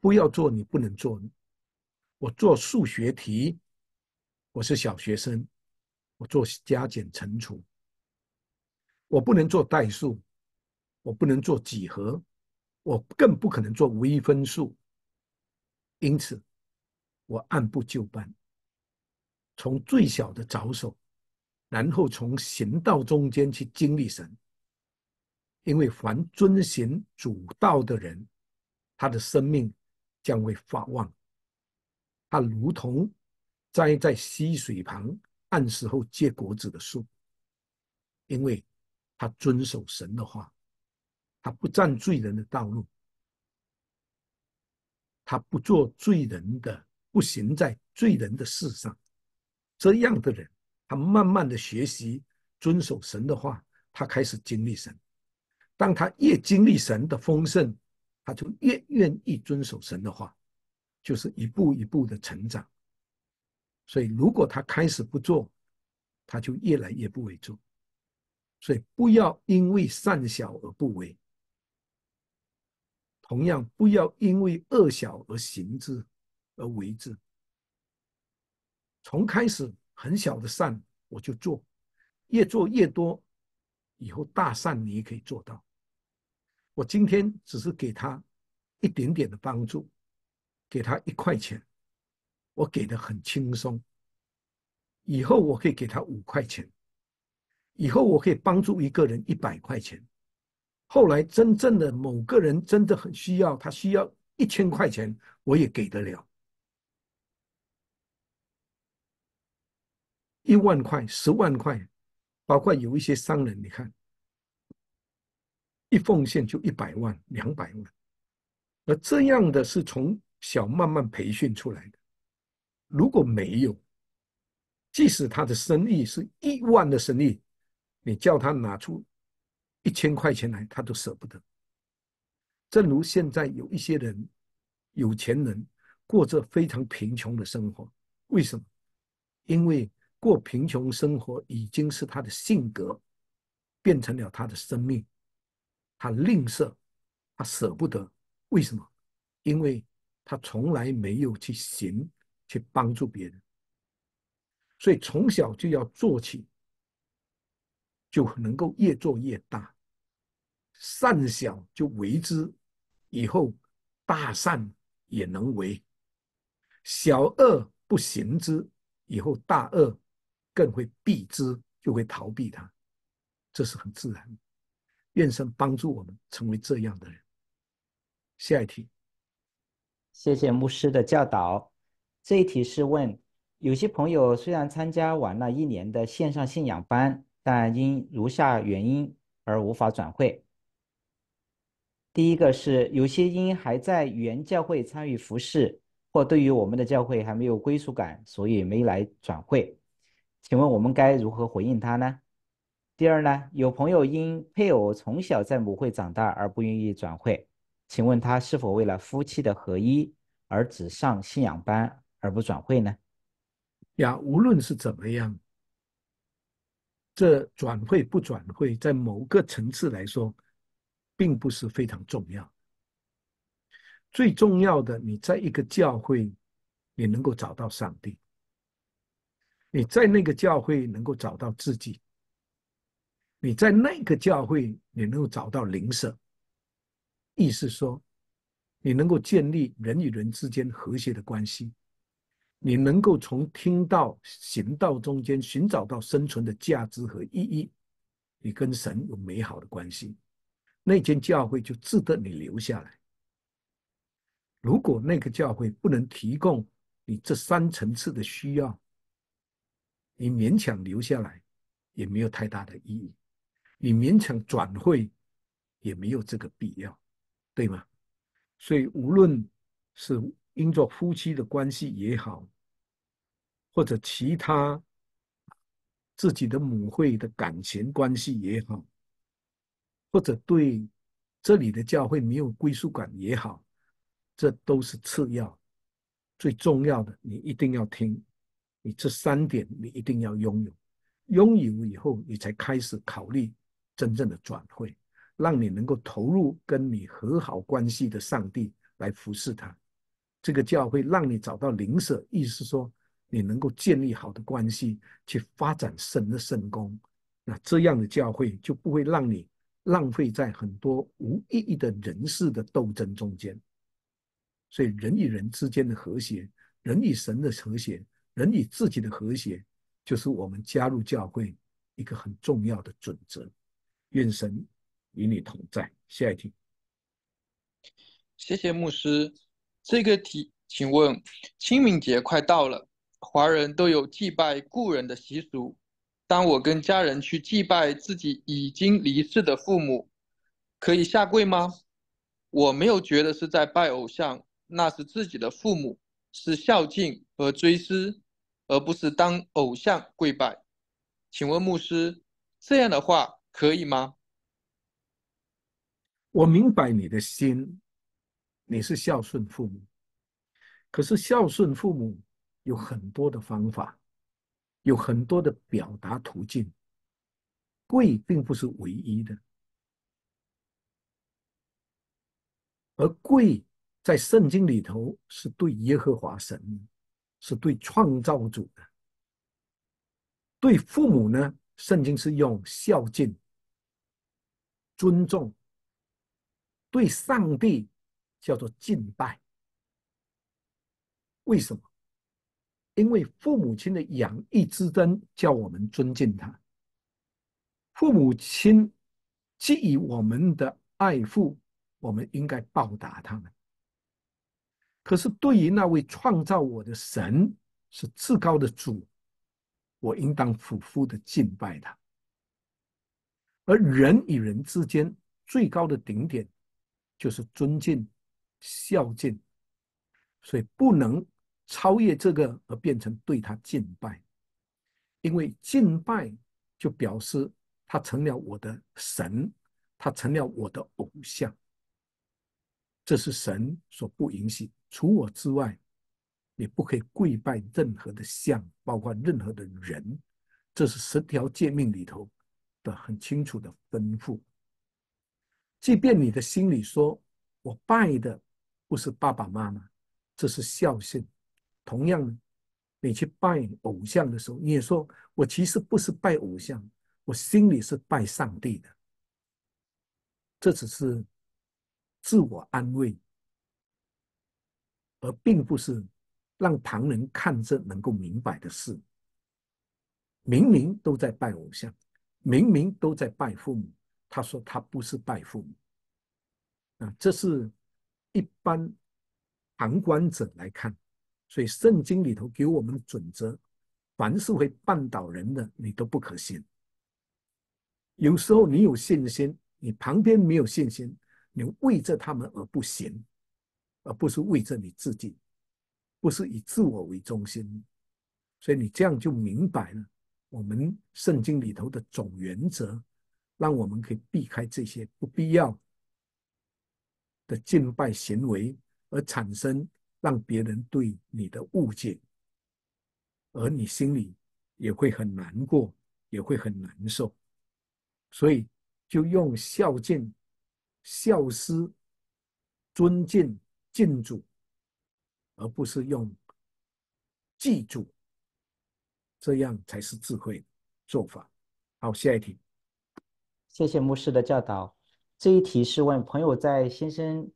不要做你不能做的。我做数学题，我是小学生。我做加减乘除，我不能做代数，我不能做几何，我更不可能做微分数。因此，我按部就班，从最小的着手，然后从行道中间去经历神。因为凡遵循主道的人，他的生命将会发旺，他如同栽在溪水旁。按时候结果子的树，因为他遵守神的话，他不占罪人的道路，他不做罪人的，不行在罪人的事上。这样的人，他慢慢的学习遵守神的话，他开始经历神。当他越经历神的丰盛，他就越愿意遵守神的话，就是一步一步的成长。所以，如果他开始不做，他就越来越不为做。所以，不要因为善小而不为；同样，不要因为恶小而行之、而为之。从开始很小的善，我就做，越做越多，以后大善你也可以做到。我今天只是给他一点点的帮助，给他一块钱。我给的很轻松，以后我可以给他五块钱，以后我可以帮助一个人一百块钱，后来真正的某个人真的很需要，他需要一千块钱，我也给得了，一万块、十万块，包括有一些商人，你看，一奉献就一百万、两百万，而这样的是从小慢慢培训出来的。如果没有，即使他的生意是亿万的生意，你叫他拿出一千块钱来，他都舍不得。正如现在有一些人，有钱人过着非常贫穷的生活，为什么？因为过贫穷生活已经是他的性格，变成了他的生命。他吝啬，他舍不得，为什么？因为他从来没有去行。去帮助别人，所以从小就要做起，就能够越做越大。善小就为之，以后大善也能为；小恶不行之，以后大恶更会避之，就会逃避它。这是很自然。愿神帮助我们成为这样的人。下一题。谢谢牧师的教导。这一题是问，有些朋友虽然参加完了一年的线上信仰班，但因如下原因而无法转会。第一个是有些因还在原教会参与服侍，或对于我们的教会还没有归属感，所以没来转会。请问我们该如何回应他呢？第二呢，有朋友因配偶从小在母会长大而不愿意转会，请问他是否为了夫妻的合一而只上信仰班？而不转会呢？呀，无论是怎么样，这转会不转会，在某个层次来说，并不是非常重要。最重要的，你在一个教会，你能够找到上帝；你在那个教会能够找到自己；你在那个教会，你能够找到灵舍，意思说，你能够建立人与人之间和谐的关系。你能够从听到行道中间寻找到生存的价值和意义，你跟神有美好的关系，那间教会就值得你留下来。如果那个教会不能提供你这三层次的需要，你勉强留下来也没有太大的意义，你勉强转会也没有这个必要，对吗？所以无论是。因着夫妻的关系也好，或者其他自己的母会的感情关系也好，或者对这里的教会没有归属感也好，这都是次要。最重要的，你一定要听。你这三点，你一定要拥有。拥有以后，你才开始考虑真正的转会，让你能够投入跟你和好关系的上帝来服侍他。这个教会让你找到灵舍，意思是说，你能够建立好的关系，去发展神的圣功。那这样的教会就不会让你浪费在很多无意义的人事的斗争中间。所以，人与人之间的和谐，人与神的和谐，人与自己的和谐，就是我们加入教会一个很重要的准则。愿神与你同在。下一题。谢谢牧师。这个题，请问清明节快到了，华人都有祭拜故人的习俗。当我跟家人去祭拜自己已经离世的父母，可以下跪吗？我没有觉得是在拜偶像，那是自己的父母，是孝敬和追思，而不是当偶像跪拜。请问牧师，这样的话可以吗？我明白你的心。你是孝顺父母，可是孝顺父母有很多的方法，有很多的表达途径。跪并不是唯一的，而跪在圣经里头是对耶和华神，是对创造主的。对父母呢，圣经是用孝敬、尊重，对上帝。叫做敬拜，为什么？因为父母亲的养育之恩，叫我们尊敬他；父母亲给予我们的爱护，我们应该报答他们。可是，对于那位创造我的神，是至高的主，我应当俯伏的敬拜他。而人与人之间最高的顶点，就是尊敬。孝敬，所以不能超越这个而变成对他敬拜，因为敬拜就表示他成了我的神，他成了我的偶像。这是神所不允许，除我之外，你不可以跪拜任何的像，包括任何的人。这是十条诫命里头的很清楚的吩咐。即便你的心里说我拜的。不是爸爸妈妈，这是孝顺。同样，你去拜偶像的时候，你也说我其实不是拜偶像，我心里是拜上帝的。这只是自我安慰，而并不是让旁人看着能够明白的事。明明都在拜偶像，明明都在拜父母，他说他不是拜父母啊，这是。一般旁观者来看，所以圣经里头给我们准则：，凡是会绊倒人的，你都不可信。有时候你有信心，你旁边没有信心，你为着他们而不行，而不是为着你自己，不是以自我为中心。所以你这样就明白了，我们圣经里头的总原则，让我们可以避开这些不必要。的敬拜行为而产生，让别人对你的误解，而你心里也会很难过，也会很难受。所以，就用孝敬、孝思、尊敬敬主，而不是用记住，这样才是智慧做法。好，下一题。谢谢牧师的教导。这一题是问朋友在先生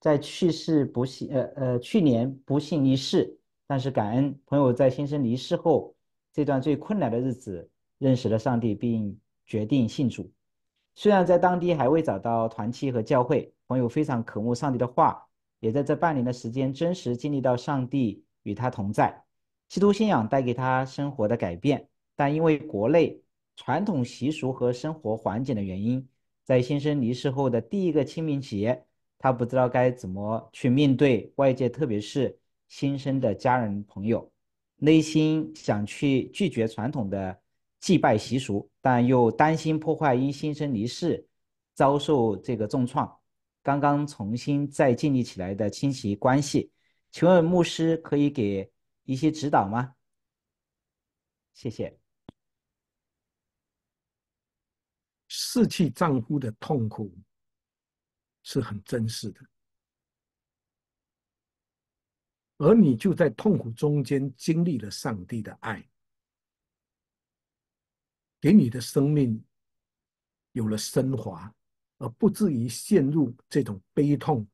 在去世不幸呃呃去年不幸离世，但是感恩朋友在先生离世后这段最困难的日子认识了上帝并决定信主，虽然在当地还未找到团契和教会，朋友非常渴慕上帝的话，也在这半年的时间真实经历到上帝与他同在，基督信仰带给他生活的改变，但因为国内传统习俗和生活环境的原因。在先生离世后的第一个清明节，他不知道该怎么去面对外界，特别是先生的家人朋友，内心想去拒绝传统的祭拜习俗，但又担心破坏因先生离世遭受这个重创，刚刚重新再建立起来的亲戚关系。请问牧师可以给一些指导吗？谢谢。失去丈夫的痛苦是很真实的，而你就在痛苦中间经历了上帝的爱，给你的生命有了升华，而不至于陷入这种悲痛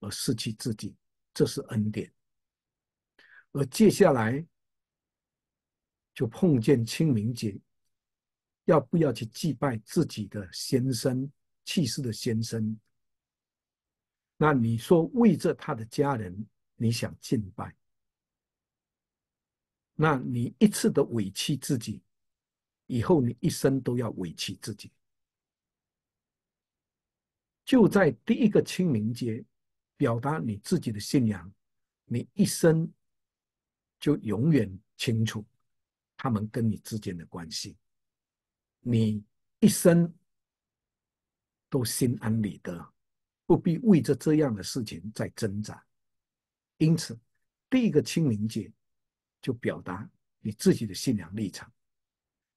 而失去自己，这是恩典。而接下来就碰见清明节。要不要去祭拜自己的先生、去世的先生？那你说为着他的家人，你想敬拜？那你一次的委屈自己，以后你一生都要委屈自己。就在第一个清明节，表达你自己的信仰，你一生就永远清楚，他们跟你之间的关系。你一生都心安理得，不必为着这样的事情在挣扎。因此，第一个清明节就表达你自己的信仰立场。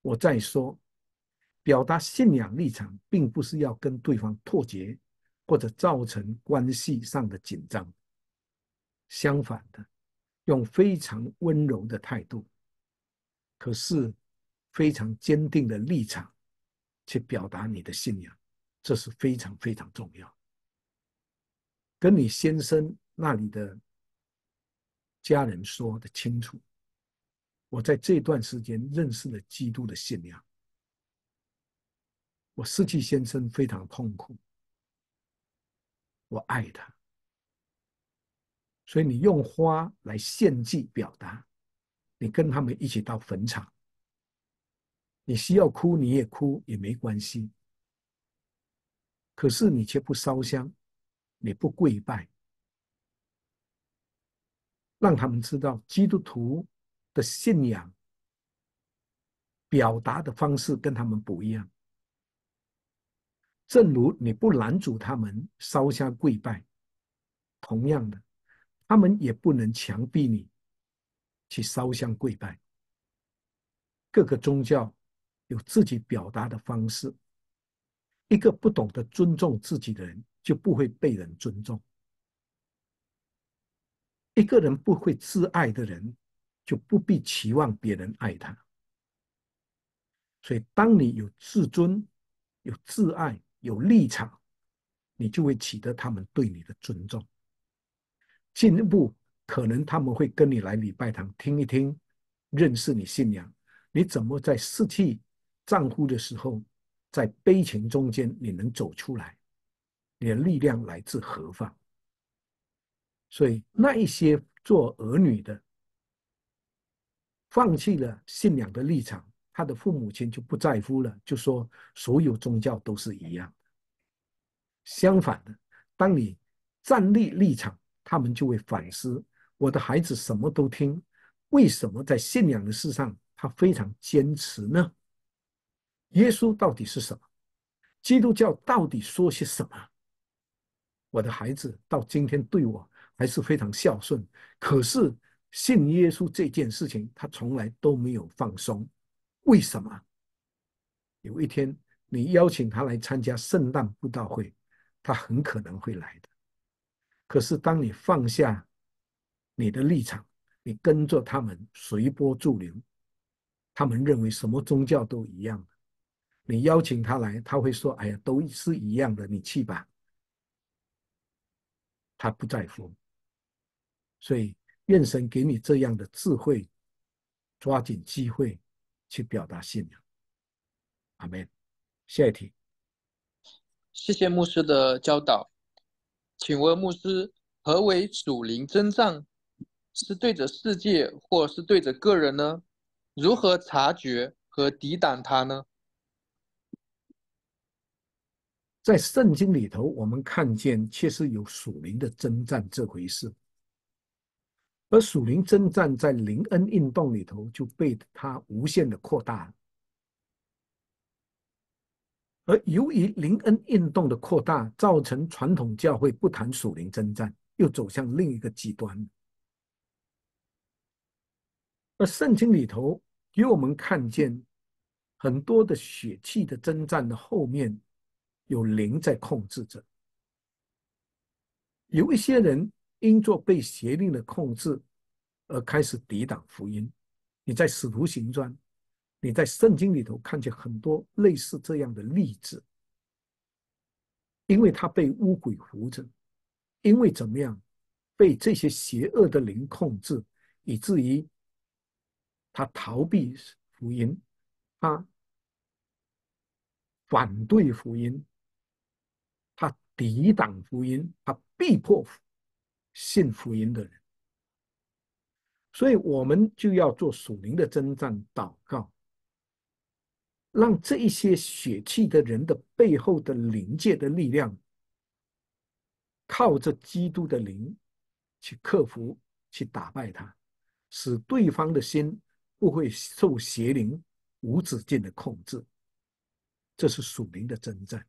我再说，表达信仰立场，并不是要跟对方脱节，或者造成关系上的紧张。相反的，用非常温柔的态度，可是。非常坚定的立场，去表达你的信仰，这是非常非常重要。跟你先生那里的家人说的清楚，我在这段时间认识了基督的信仰。我失去先生非常痛苦，我爱他。所以你用花来献祭表达，你跟他们一起到坟场。你需要哭，你也哭也没关系。可是你却不烧香，你不跪拜，让他们知道基督徒的信仰表达的方式跟他们不一样。正如你不拦阻他们烧香跪拜，同样的，他们也不能强逼你去烧香跪拜。各个宗教。有自己表达的方式。一个不懂得尊重自己的人，就不会被人尊重。一个人不会自爱的人，就不必期望别人爱他。所以，当你有自尊、有自爱、有立场，你就会取得他们对你的尊重。进一步，可能他们会跟你来礼拜堂听一听，认识你信仰，你怎么在失去。丈夫的时候，在悲情中间，你能走出来，你的力量来自何方？所以，那一些做儿女的放弃了信仰的立场，他的父母亲就不在乎了，就说所有宗教都是一样。相反的，当你站立立场，他们就会反思：我的孩子什么都听，为什么在信仰的事上他非常坚持呢？耶稣到底是什么？基督教到底说些什么？我的孩子到今天对我还是非常孝顺，可是信耶稣这件事情他从来都没有放松。为什么？有一天你邀请他来参加圣诞布道会，他很可能会来的。可是当你放下你的立场，你跟着他们随波逐流，他们认为什么宗教都一样。你邀请他来，他会说：“哎呀，都是一样的，你去吧。”他不在乎。所以，愿神给你这样的智慧，抓紧机会去表达信仰。阿门。下一题。谢谢牧师的教导。请问牧师，何为主灵真战？是对着世界，或是对着个人呢？如何察觉和抵挡他呢？在圣经里头，我们看见确实有属灵的征战这回事，而属灵征战在林恩运动里头就被它无限的扩大了。而由于林恩运动的扩大，造成传统教会不谈属灵征战，又走向另一个极端。而圣经里头给我们看见很多的血气的征战的后面。有灵在控制着，有一些人因做被邪灵的控制而开始抵挡福音。你在使徒行传，你在圣经里头看见很多类似这样的例子，因为他被污鬼扶着，因为怎么样，被这些邪恶的灵控制，以至于他逃避福音，啊，反对福音。抵挡福音，他逼迫信福音的人，所以我们就要做属灵的征战、祷告，让这一些血气的人的背后的灵界的力量，靠着基督的灵去克服、去打败他，使对方的心不会受邪灵无止境的控制。这是属灵的征战。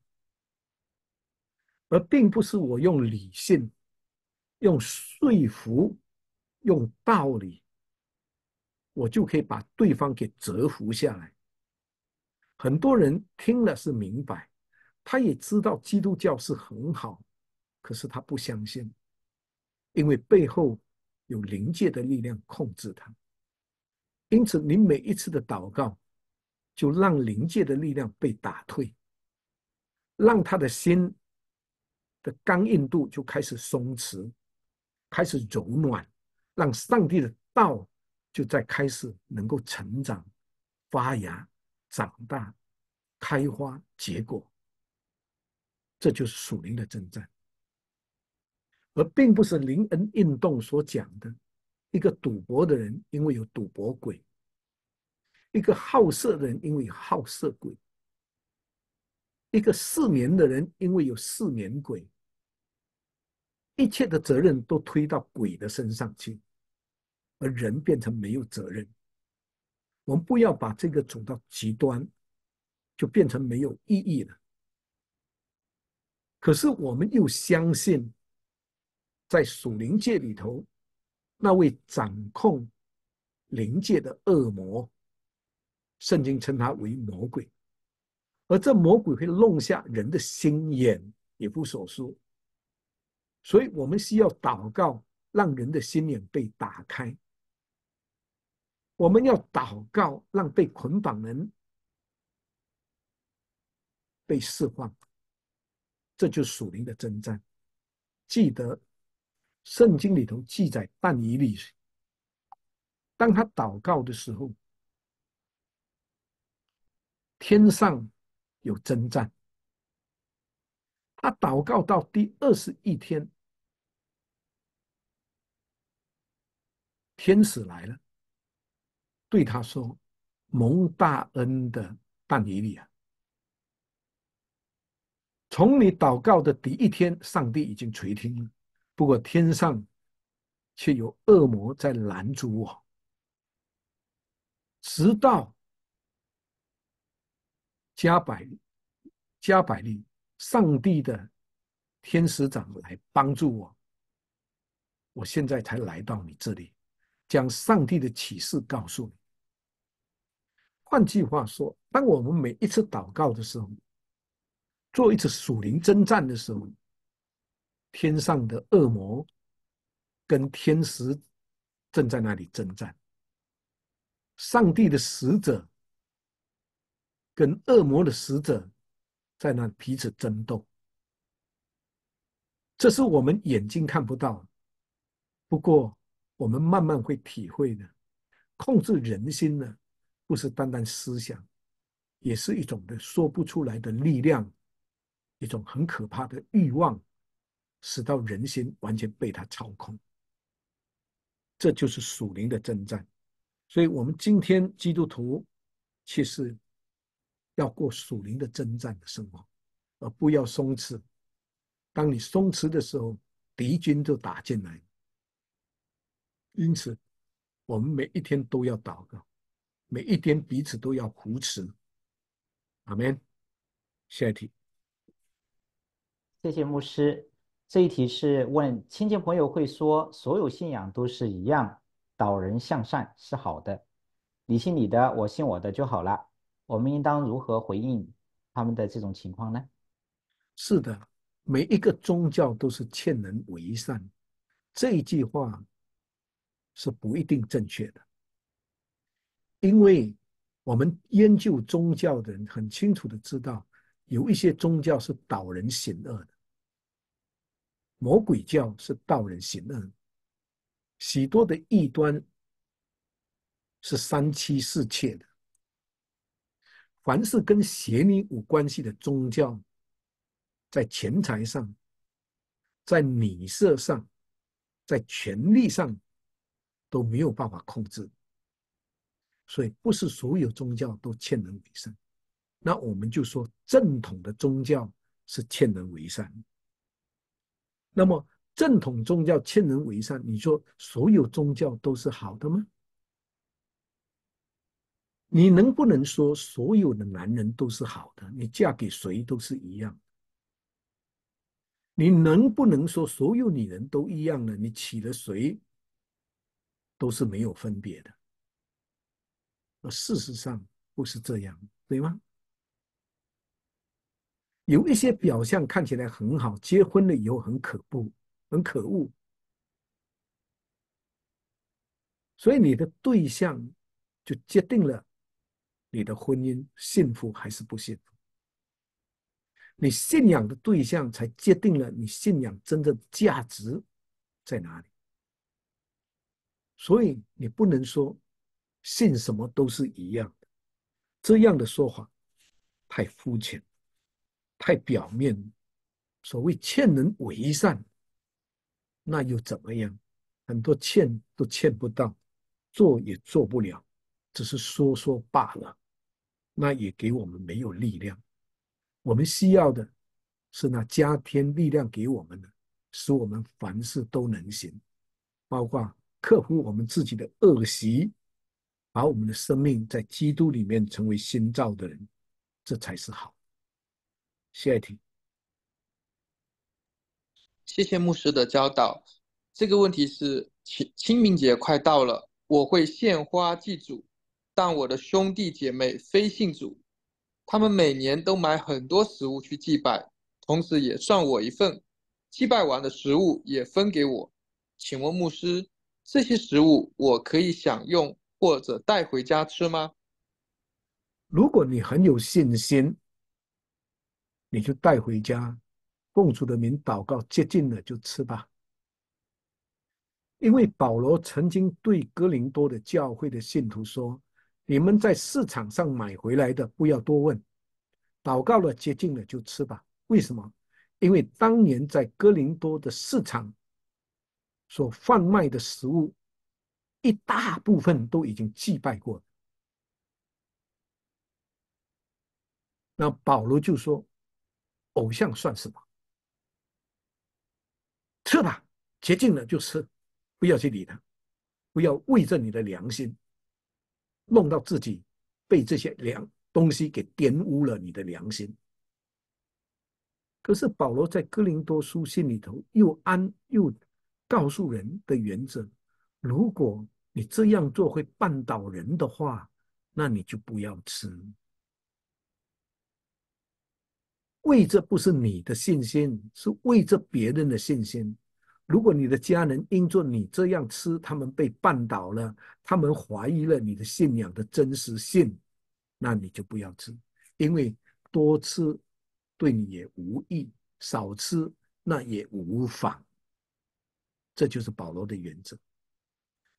而并不是我用理性、用说服、用道理，我就可以把对方给折服下来。很多人听了是明白，他也知道基督教是很好，可是他不相信，因为背后有灵界的力量控制他。因此，你每一次的祷告，就让灵界的力量被打退，让他的心。的刚硬度就开始松弛，开始柔软，让上帝的道就在开始能够成长、发芽、长大、开花、结果。这就是属灵的征战，而并不是灵恩运动所讲的：一个赌博的人因为有赌博鬼，一个好色的人因为有好色鬼，一个失眠的人因为有失眠鬼。一切的责任都推到鬼的身上去，而人变成没有责任。我们不要把这个走到极端，就变成没有意义了。可是我们又相信，在属灵界里头，那位掌控灵界的恶魔，圣经称他为魔鬼，而这魔鬼会弄下人的心眼，也不手术。所以我们需要祷告，让人的心眼被打开。我们要祷告，让被捆绑的人被释放。这就是属灵的征战。记得圣经里头记载但以理，当他祷告的时候，天上有征战。他祷告到第二十一天，天使来了，对他说：“蒙大恩的但以利啊，从你祷告的第一天，上帝已经垂听了。不过天上却有恶魔在拦阻我，直到加百加百利。”上帝的天使长来帮助我，我现在才来到你这里，将上帝的启示告诉你。换句话说，当我们每一次祷告的时候，做一次属灵征战的时候，天上的恶魔跟天使正在那里征战，上帝的使者跟恶魔的使者。在那彼此争斗，这是我们眼睛看不到。不过，我们慢慢会体会的。控制人心呢，不是单单思想，也是一种的说不出来的力量，一种很可怕的欲望，使到人心完全被他操控。这就是属灵的征战。所以，我们今天基督徒，其实。要过属灵的征战的生活，而不要松弛。当你松弛的时候，敌军就打进来。因此，我们每一天都要祷告，每一天彼此都要扶持。阿门。下一题。谢谢牧师。这一题是问亲戚朋友会说：“所有信仰都是一样，导人向善是好的，你信你的，我信我的就好了。”我们应当如何回应他们的这种情况呢？是的，每一个宗教都是劝人为善，这一句话是不一定正确的，因为我们研究宗教的人很清楚的知道，有一些宗教是导人行恶的，魔鬼教是导人行恶，许多的异端是三妻四妾的。凡是跟邪灵有关系的宗教，在钱财上、在女色上、在权力上，都没有办法控制。所以，不是所有宗教都劝人为善。那我们就说，正统的宗教是劝人为善。那么，正统宗教劝人为善，你说所有宗教都是好的吗？你能不能说所有的男人都是好的？你嫁给谁都是一样？你能不能说所有女人都一样呢？你娶了谁都是没有分别的？而事实上不是这样，对吗？有一些表象看起来很好，结婚了以后很可怖、很可恶，所以你的对象就决定了。你的婚姻幸福还是不幸福？你信仰的对象才决定了你信仰真正的价值在哪里。所以你不能说信什么都是一样的，这样的说法太肤浅、太表面。所谓劝人为善，那又怎么样？很多劝都劝不到，做也做不了，只是说说罢了。那也给我们没有力量，我们需要的是那加添力量给我们，使我们凡事都能行，包括克服我们自己的恶习，把我们的生命在基督里面成为新造的人，这才是好。谢一题。谢谢牧师的教导。这个问题是清清明节快到了，我会献花祭祖，让我的兄弟姐妹非信主，他们每年都买很多食物去祭拜，同时也算我一份，祭拜完的食物也分给我。请问牧师，这些食物我可以享用或者带回家吃吗？如果你很有信心，你就带回家，奉主的名祷告，接近了就吃吧。因为保罗曾经对哥林多的教会的信徒说。你们在市场上买回来的，不要多问，祷告了、洁净了就吃吧。为什么？因为当年在哥林多的市场所贩卖的食物，一大部分都已经祭拜过了。那保罗就说：“偶像算什么？吃吧，洁净了就吃，不要去理他，不要为着你的良心。”弄到自己被这些良东西给玷污了你的良心。可是保罗在哥林多书信里头又安又告诉人的原则：如果你这样做会绊倒人的话，那你就不要吃。为这不是你的信心，是为着别人的信心。如果你的家人因着你这样吃，他们被绊倒了，他们怀疑了你的信仰的真实性，那你就不要吃，因为多吃对你也无益，少吃那也无妨。这就是保罗的原则，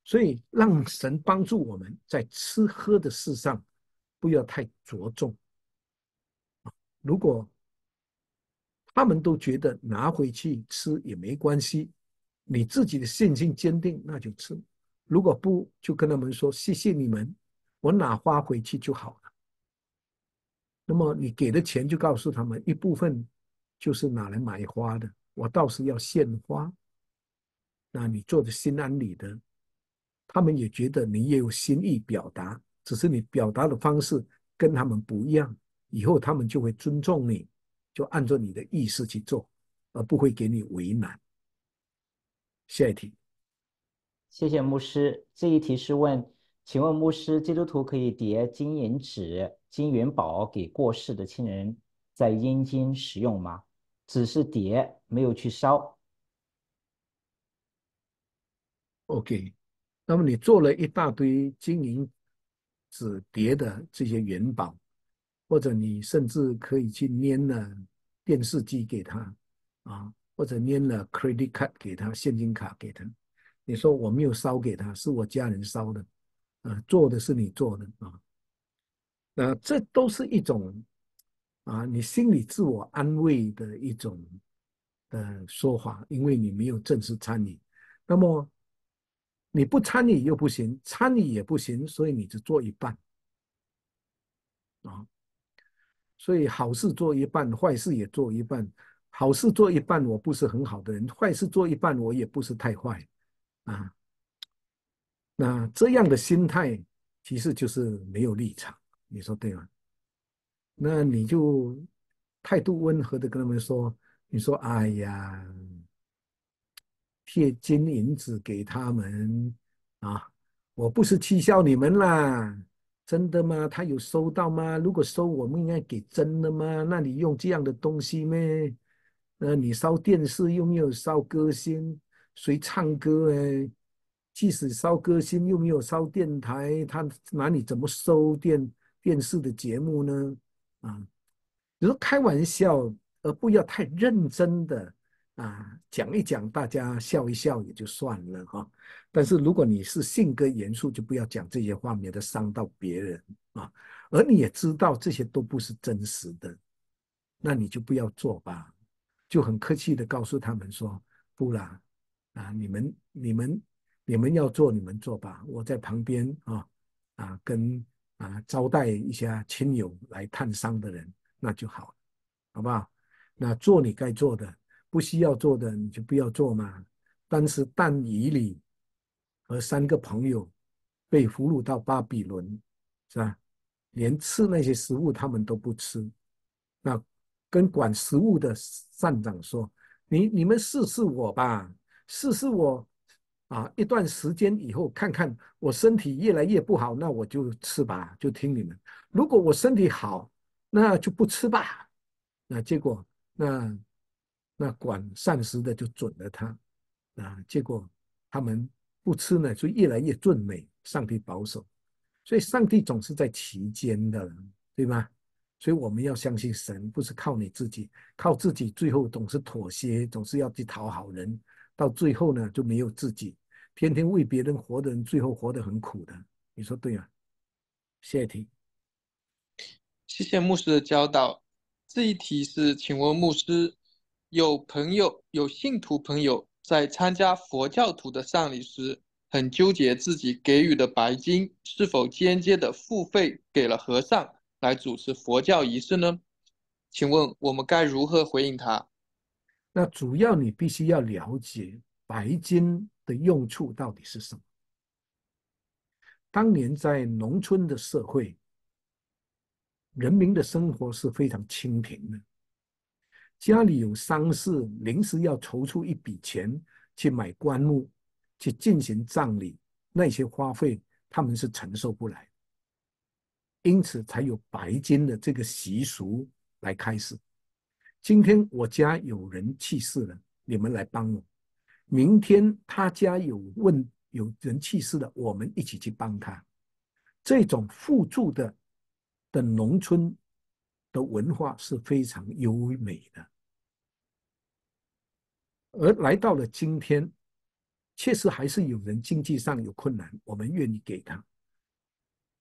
所以让神帮助我们，在吃喝的事上不要太着重。如果，他们都觉得拿回去吃也没关系，你自己的信心坚定，那就吃；如果不，就跟他们说谢谢你们，我拿花回去就好了。那么你给的钱就告诉他们一部分，就是拿来买花的。我倒是要献花，那你做的心安理得，他们也觉得你也有心意表达，只是你表达的方式跟他们不一样，以后他们就会尊重你。就按照你的意思去做，而不会给你为难。下一题，谢谢牧师。这一题是问，请问牧师，基督徒可以叠金银纸、金元宝给过世的亲人在阴间使用吗？只是叠，没有去烧。OK，那么你做了一大堆金银纸叠的这些元宝。或者你甚至可以去粘了电视机给他，啊，或者粘了 credit card 给他，现金卡给他。你说我没有烧给他，是我家人烧的，啊，做的是你做的啊，那这都是一种啊，你心里自我安慰的一种的说法，因为你没有正式参与。那么你不参与又不行，参与也不行，所以你只做一半，啊。所以好事做一半，坏事也做一半。好事做一半，我不是很好的人；坏事做一半，我也不是太坏。啊，那这样的心态其实就是没有立场，你说对吗？那你就态度温和的跟他们说：“你说，哎呀，贴金银纸给他们啊，我不是欺笑你们啦。”真的吗？他有收到吗？如果收，我们应该给真的吗？那你用这样的东西咩？呃，你烧电视又没有烧歌星，谁唱歌呢？即使烧歌星又没有烧电台，他哪里怎么收电电视的节目呢？啊，你说开玩笑，而不要太认真的。啊，讲一讲，大家笑一笑也就算了哈。但是如果你是性格严肃，就不要讲这些话，免得伤到别人啊。而你也知道这些都不是真实的，那你就不要做吧。就很客气的告诉他们说，不了啊，你们、你们、你们要做你们做吧，我在旁边啊啊，跟啊招待一下亲友来探伤的人，那就好，好不好？那做你该做的。不需要做的你就不要做嘛。但是但以理和三个朋友被俘虏到巴比伦，是吧？连吃那些食物他们都不吃。那跟管食物的站长说：“你你们试试我吧，试试我啊！一段时间以后看看我身体越来越不好，那我就吃吧，就听你们。如果我身体好，那就不吃吧。”那结果那。那管膳食的就准了他，啊，结果他们不吃呢，就越来越尊美，上帝保守。所以上帝总是在其间的，对吗？所以我们要相信神，不是靠你自己，靠自己最后总是妥协，总是要去讨好人，到最后呢就没有自己，天天为别人活的人，最后活得很苦的。你说对啊？谢题，谢谢牧师的教导。这一题是，请问牧师。有朋友，有信徒朋友在参加佛教徒的丧礼时，很纠结自己给予的白金是否间接的付费给了和尚来主持佛教仪式呢？请问我们该如何回应他？那主要你必须要了解白金的用处到底是什么？当年在农村的社会，人民的生活是非常清贫的。家里有丧事，临时要筹出一笔钱去买棺木，去进行葬礼，那些花费他们是承受不来，因此才有白金的这个习俗来开始。今天我家有人去世了，你们来帮我；明天他家有问有人去世的，我们一起去帮他。这种互助的的农村的文化是非常优美的。而来到了今天，确实还是有人经济上有困难，我们愿意给他。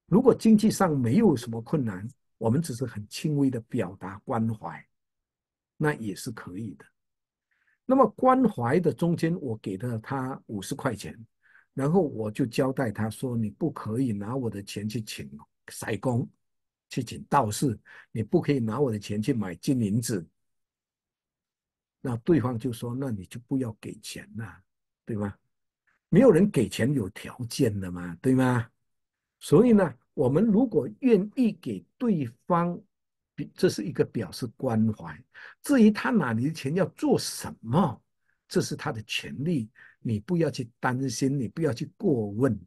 如果经济上没有什么困难，我们只是很轻微的表达关怀，那也是可以的。那么关怀的中间，我给了他五十块钱，然后我就交代他说：“你不可以拿我的钱去请塞工，去请道士，你不可以拿我的钱去买金银子。”那对方就说：“那你就不要给钱呐，对吗？没有人给钱有条件的嘛，对吗？所以呢，我们如果愿意给对方，这是一个表示关怀。至于他拿你的钱要做什么，这是他的权利，你不要去担心，你不要去过问，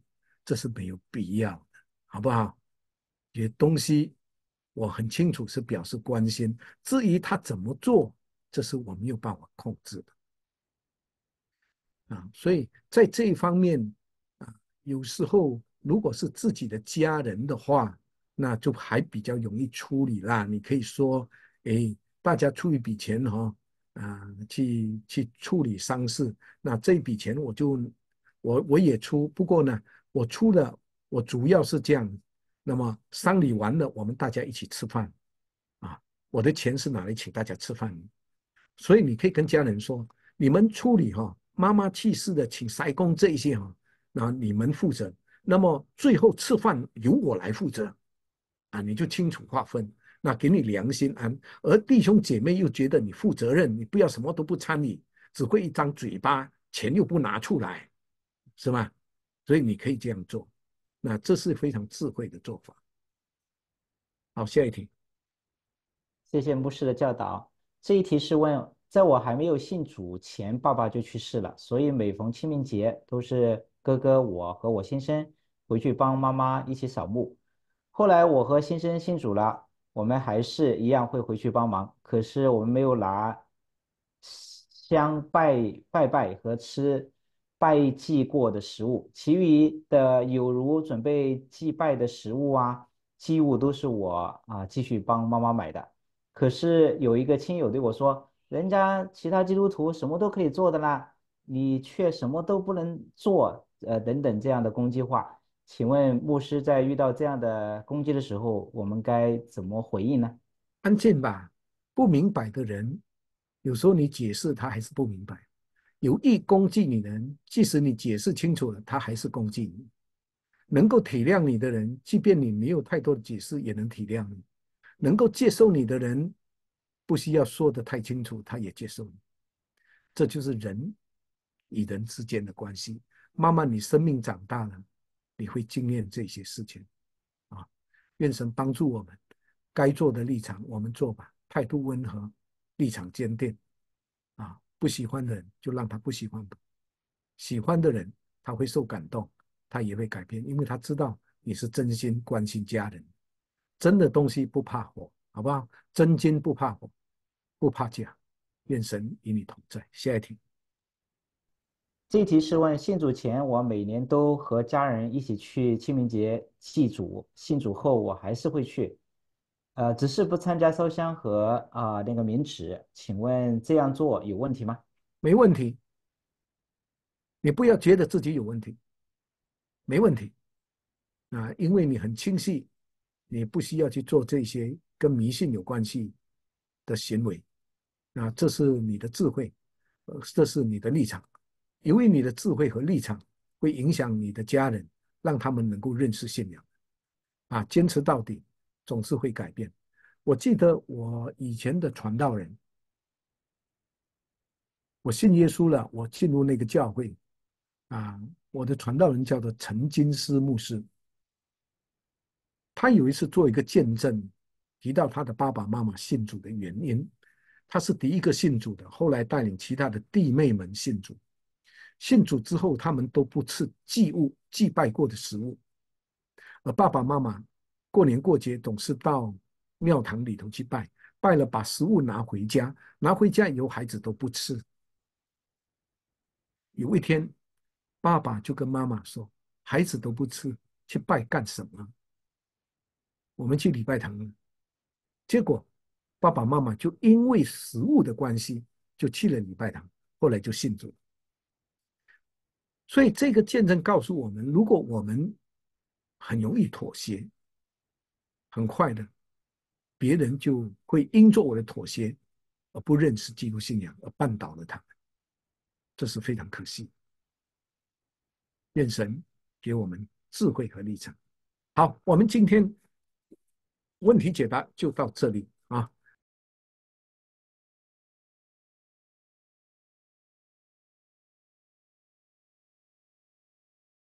这是没有必要的，好不好？有些东西我很清楚是表示关心，至于他怎么做。”这是我没有办法控制的，啊，所以在这一方面，啊，有时候如果是自己的家人的话，那就还比较容易处理啦。你可以说，哎，大家出一笔钱哈，啊，去去处理丧事。那这笔钱我就我我也出，不过呢，我出了，我主要是这样。那么丧礼完了，我们大家一起吃饭，啊，我的钱是拿来请大家吃饭。所以你可以跟家人说：“你们处理哈，妈妈去世的请塞工这一些哈，那你们负责。那么最后吃饭由我来负责，啊，你就清楚划分。那给你良心安，而弟兄姐妹又觉得你负责任，你不要什么都不参与，只会一张嘴巴，钱又不拿出来，是吧？所以你可以这样做，那这是非常智慧的做法。好，下一题。谢谢牧师的教导。”这一题是问，在我还没有信主前，爸爸就去世了，所以每逢清明节都是哥哥我和我先生回去帮妈妈一起扫墓。后来我和先生信主了，我们还是一样会回去帮忙，可是我们没有拿香拜拜拜和吃拜祭过的食物，其余的有如准备祭拜的食物啊祭物都是我啊继续帮妈妈买的。可是有一个亲友对我说：“人家其他基督徒什么都可以做的啦，你却什么都不能做，呃，等等这样的攻击话。”请问牧师，在遇到这样的攻击的时候，我们该怎么回应呢？安静吧。不明白的人，有时候你解释他还是不明白；有意攻击你的人，即使你解释清楚了，他还是攻击你。能够体谅你的人，即便你没有太多的解释，也能体谅你。能够接受你的人，不需要说的太清楚，他也接受你。这就是人与人之间的关系。慢慢你生命长大了，你会经验这些事情。啊，愿神帮助我们，该做的立场我们做吧，态度温和，立场坚定。啊，不喜欢的人就让他不喜欢吧，喜欢的人他会受感动，他也会改变，因为他知道你是真心关心家人。真的东西不怕火，好不好？真金不怕火，不怕假。愿神与你同在。下一题，这一题是问：信主前，我每年都和家人一起去清明节祭祖；信主后，我还是会去，呃，只是不参加烧香和啊那个冥纸。请问这样做有问题吗？没问题。你不要觉得自己有问题，没问题。啊，因为你很清晰。你不需要去做这些跟迷信有关系的行为，啊，这是你的智慧，这是你的立场。由于你的智慧和立场会影响你的家人，让他们能够认识信仰，啊，坚持到底，总是会改变。我记得我以前的传道人，我信耶稣了，我进入那个教会，啊，我的传道人叫做陈金斯牧师。他有一次做一个见证，提到他的爸爸妈妈信主的原因，他是第一个信主的，后来带领其他的弟妹们信主。信主之后，他们都不吃祭物、祭拜过的食物。而爸爸妈妈过年过节总是到庙堂里头去拜，拜了把食物拿回家，拿回家以后孩子都不吃。有一天，爸爸就跟妈妈说：“孩子都不吃，去拜干什么？”我们去礼拜堂了，结果爸爸妈妈就因为食物的关系，就去了礼拜堂，后来就信主。所以这个见证告诉我们：如果我们很容易妥协，很快的，别人就会因着我的妥协而不认识基督信仰，而绊倒了他们。这是非常可惜。愿神给我们智慧和立场。好，我们今天。问题解答就到这里。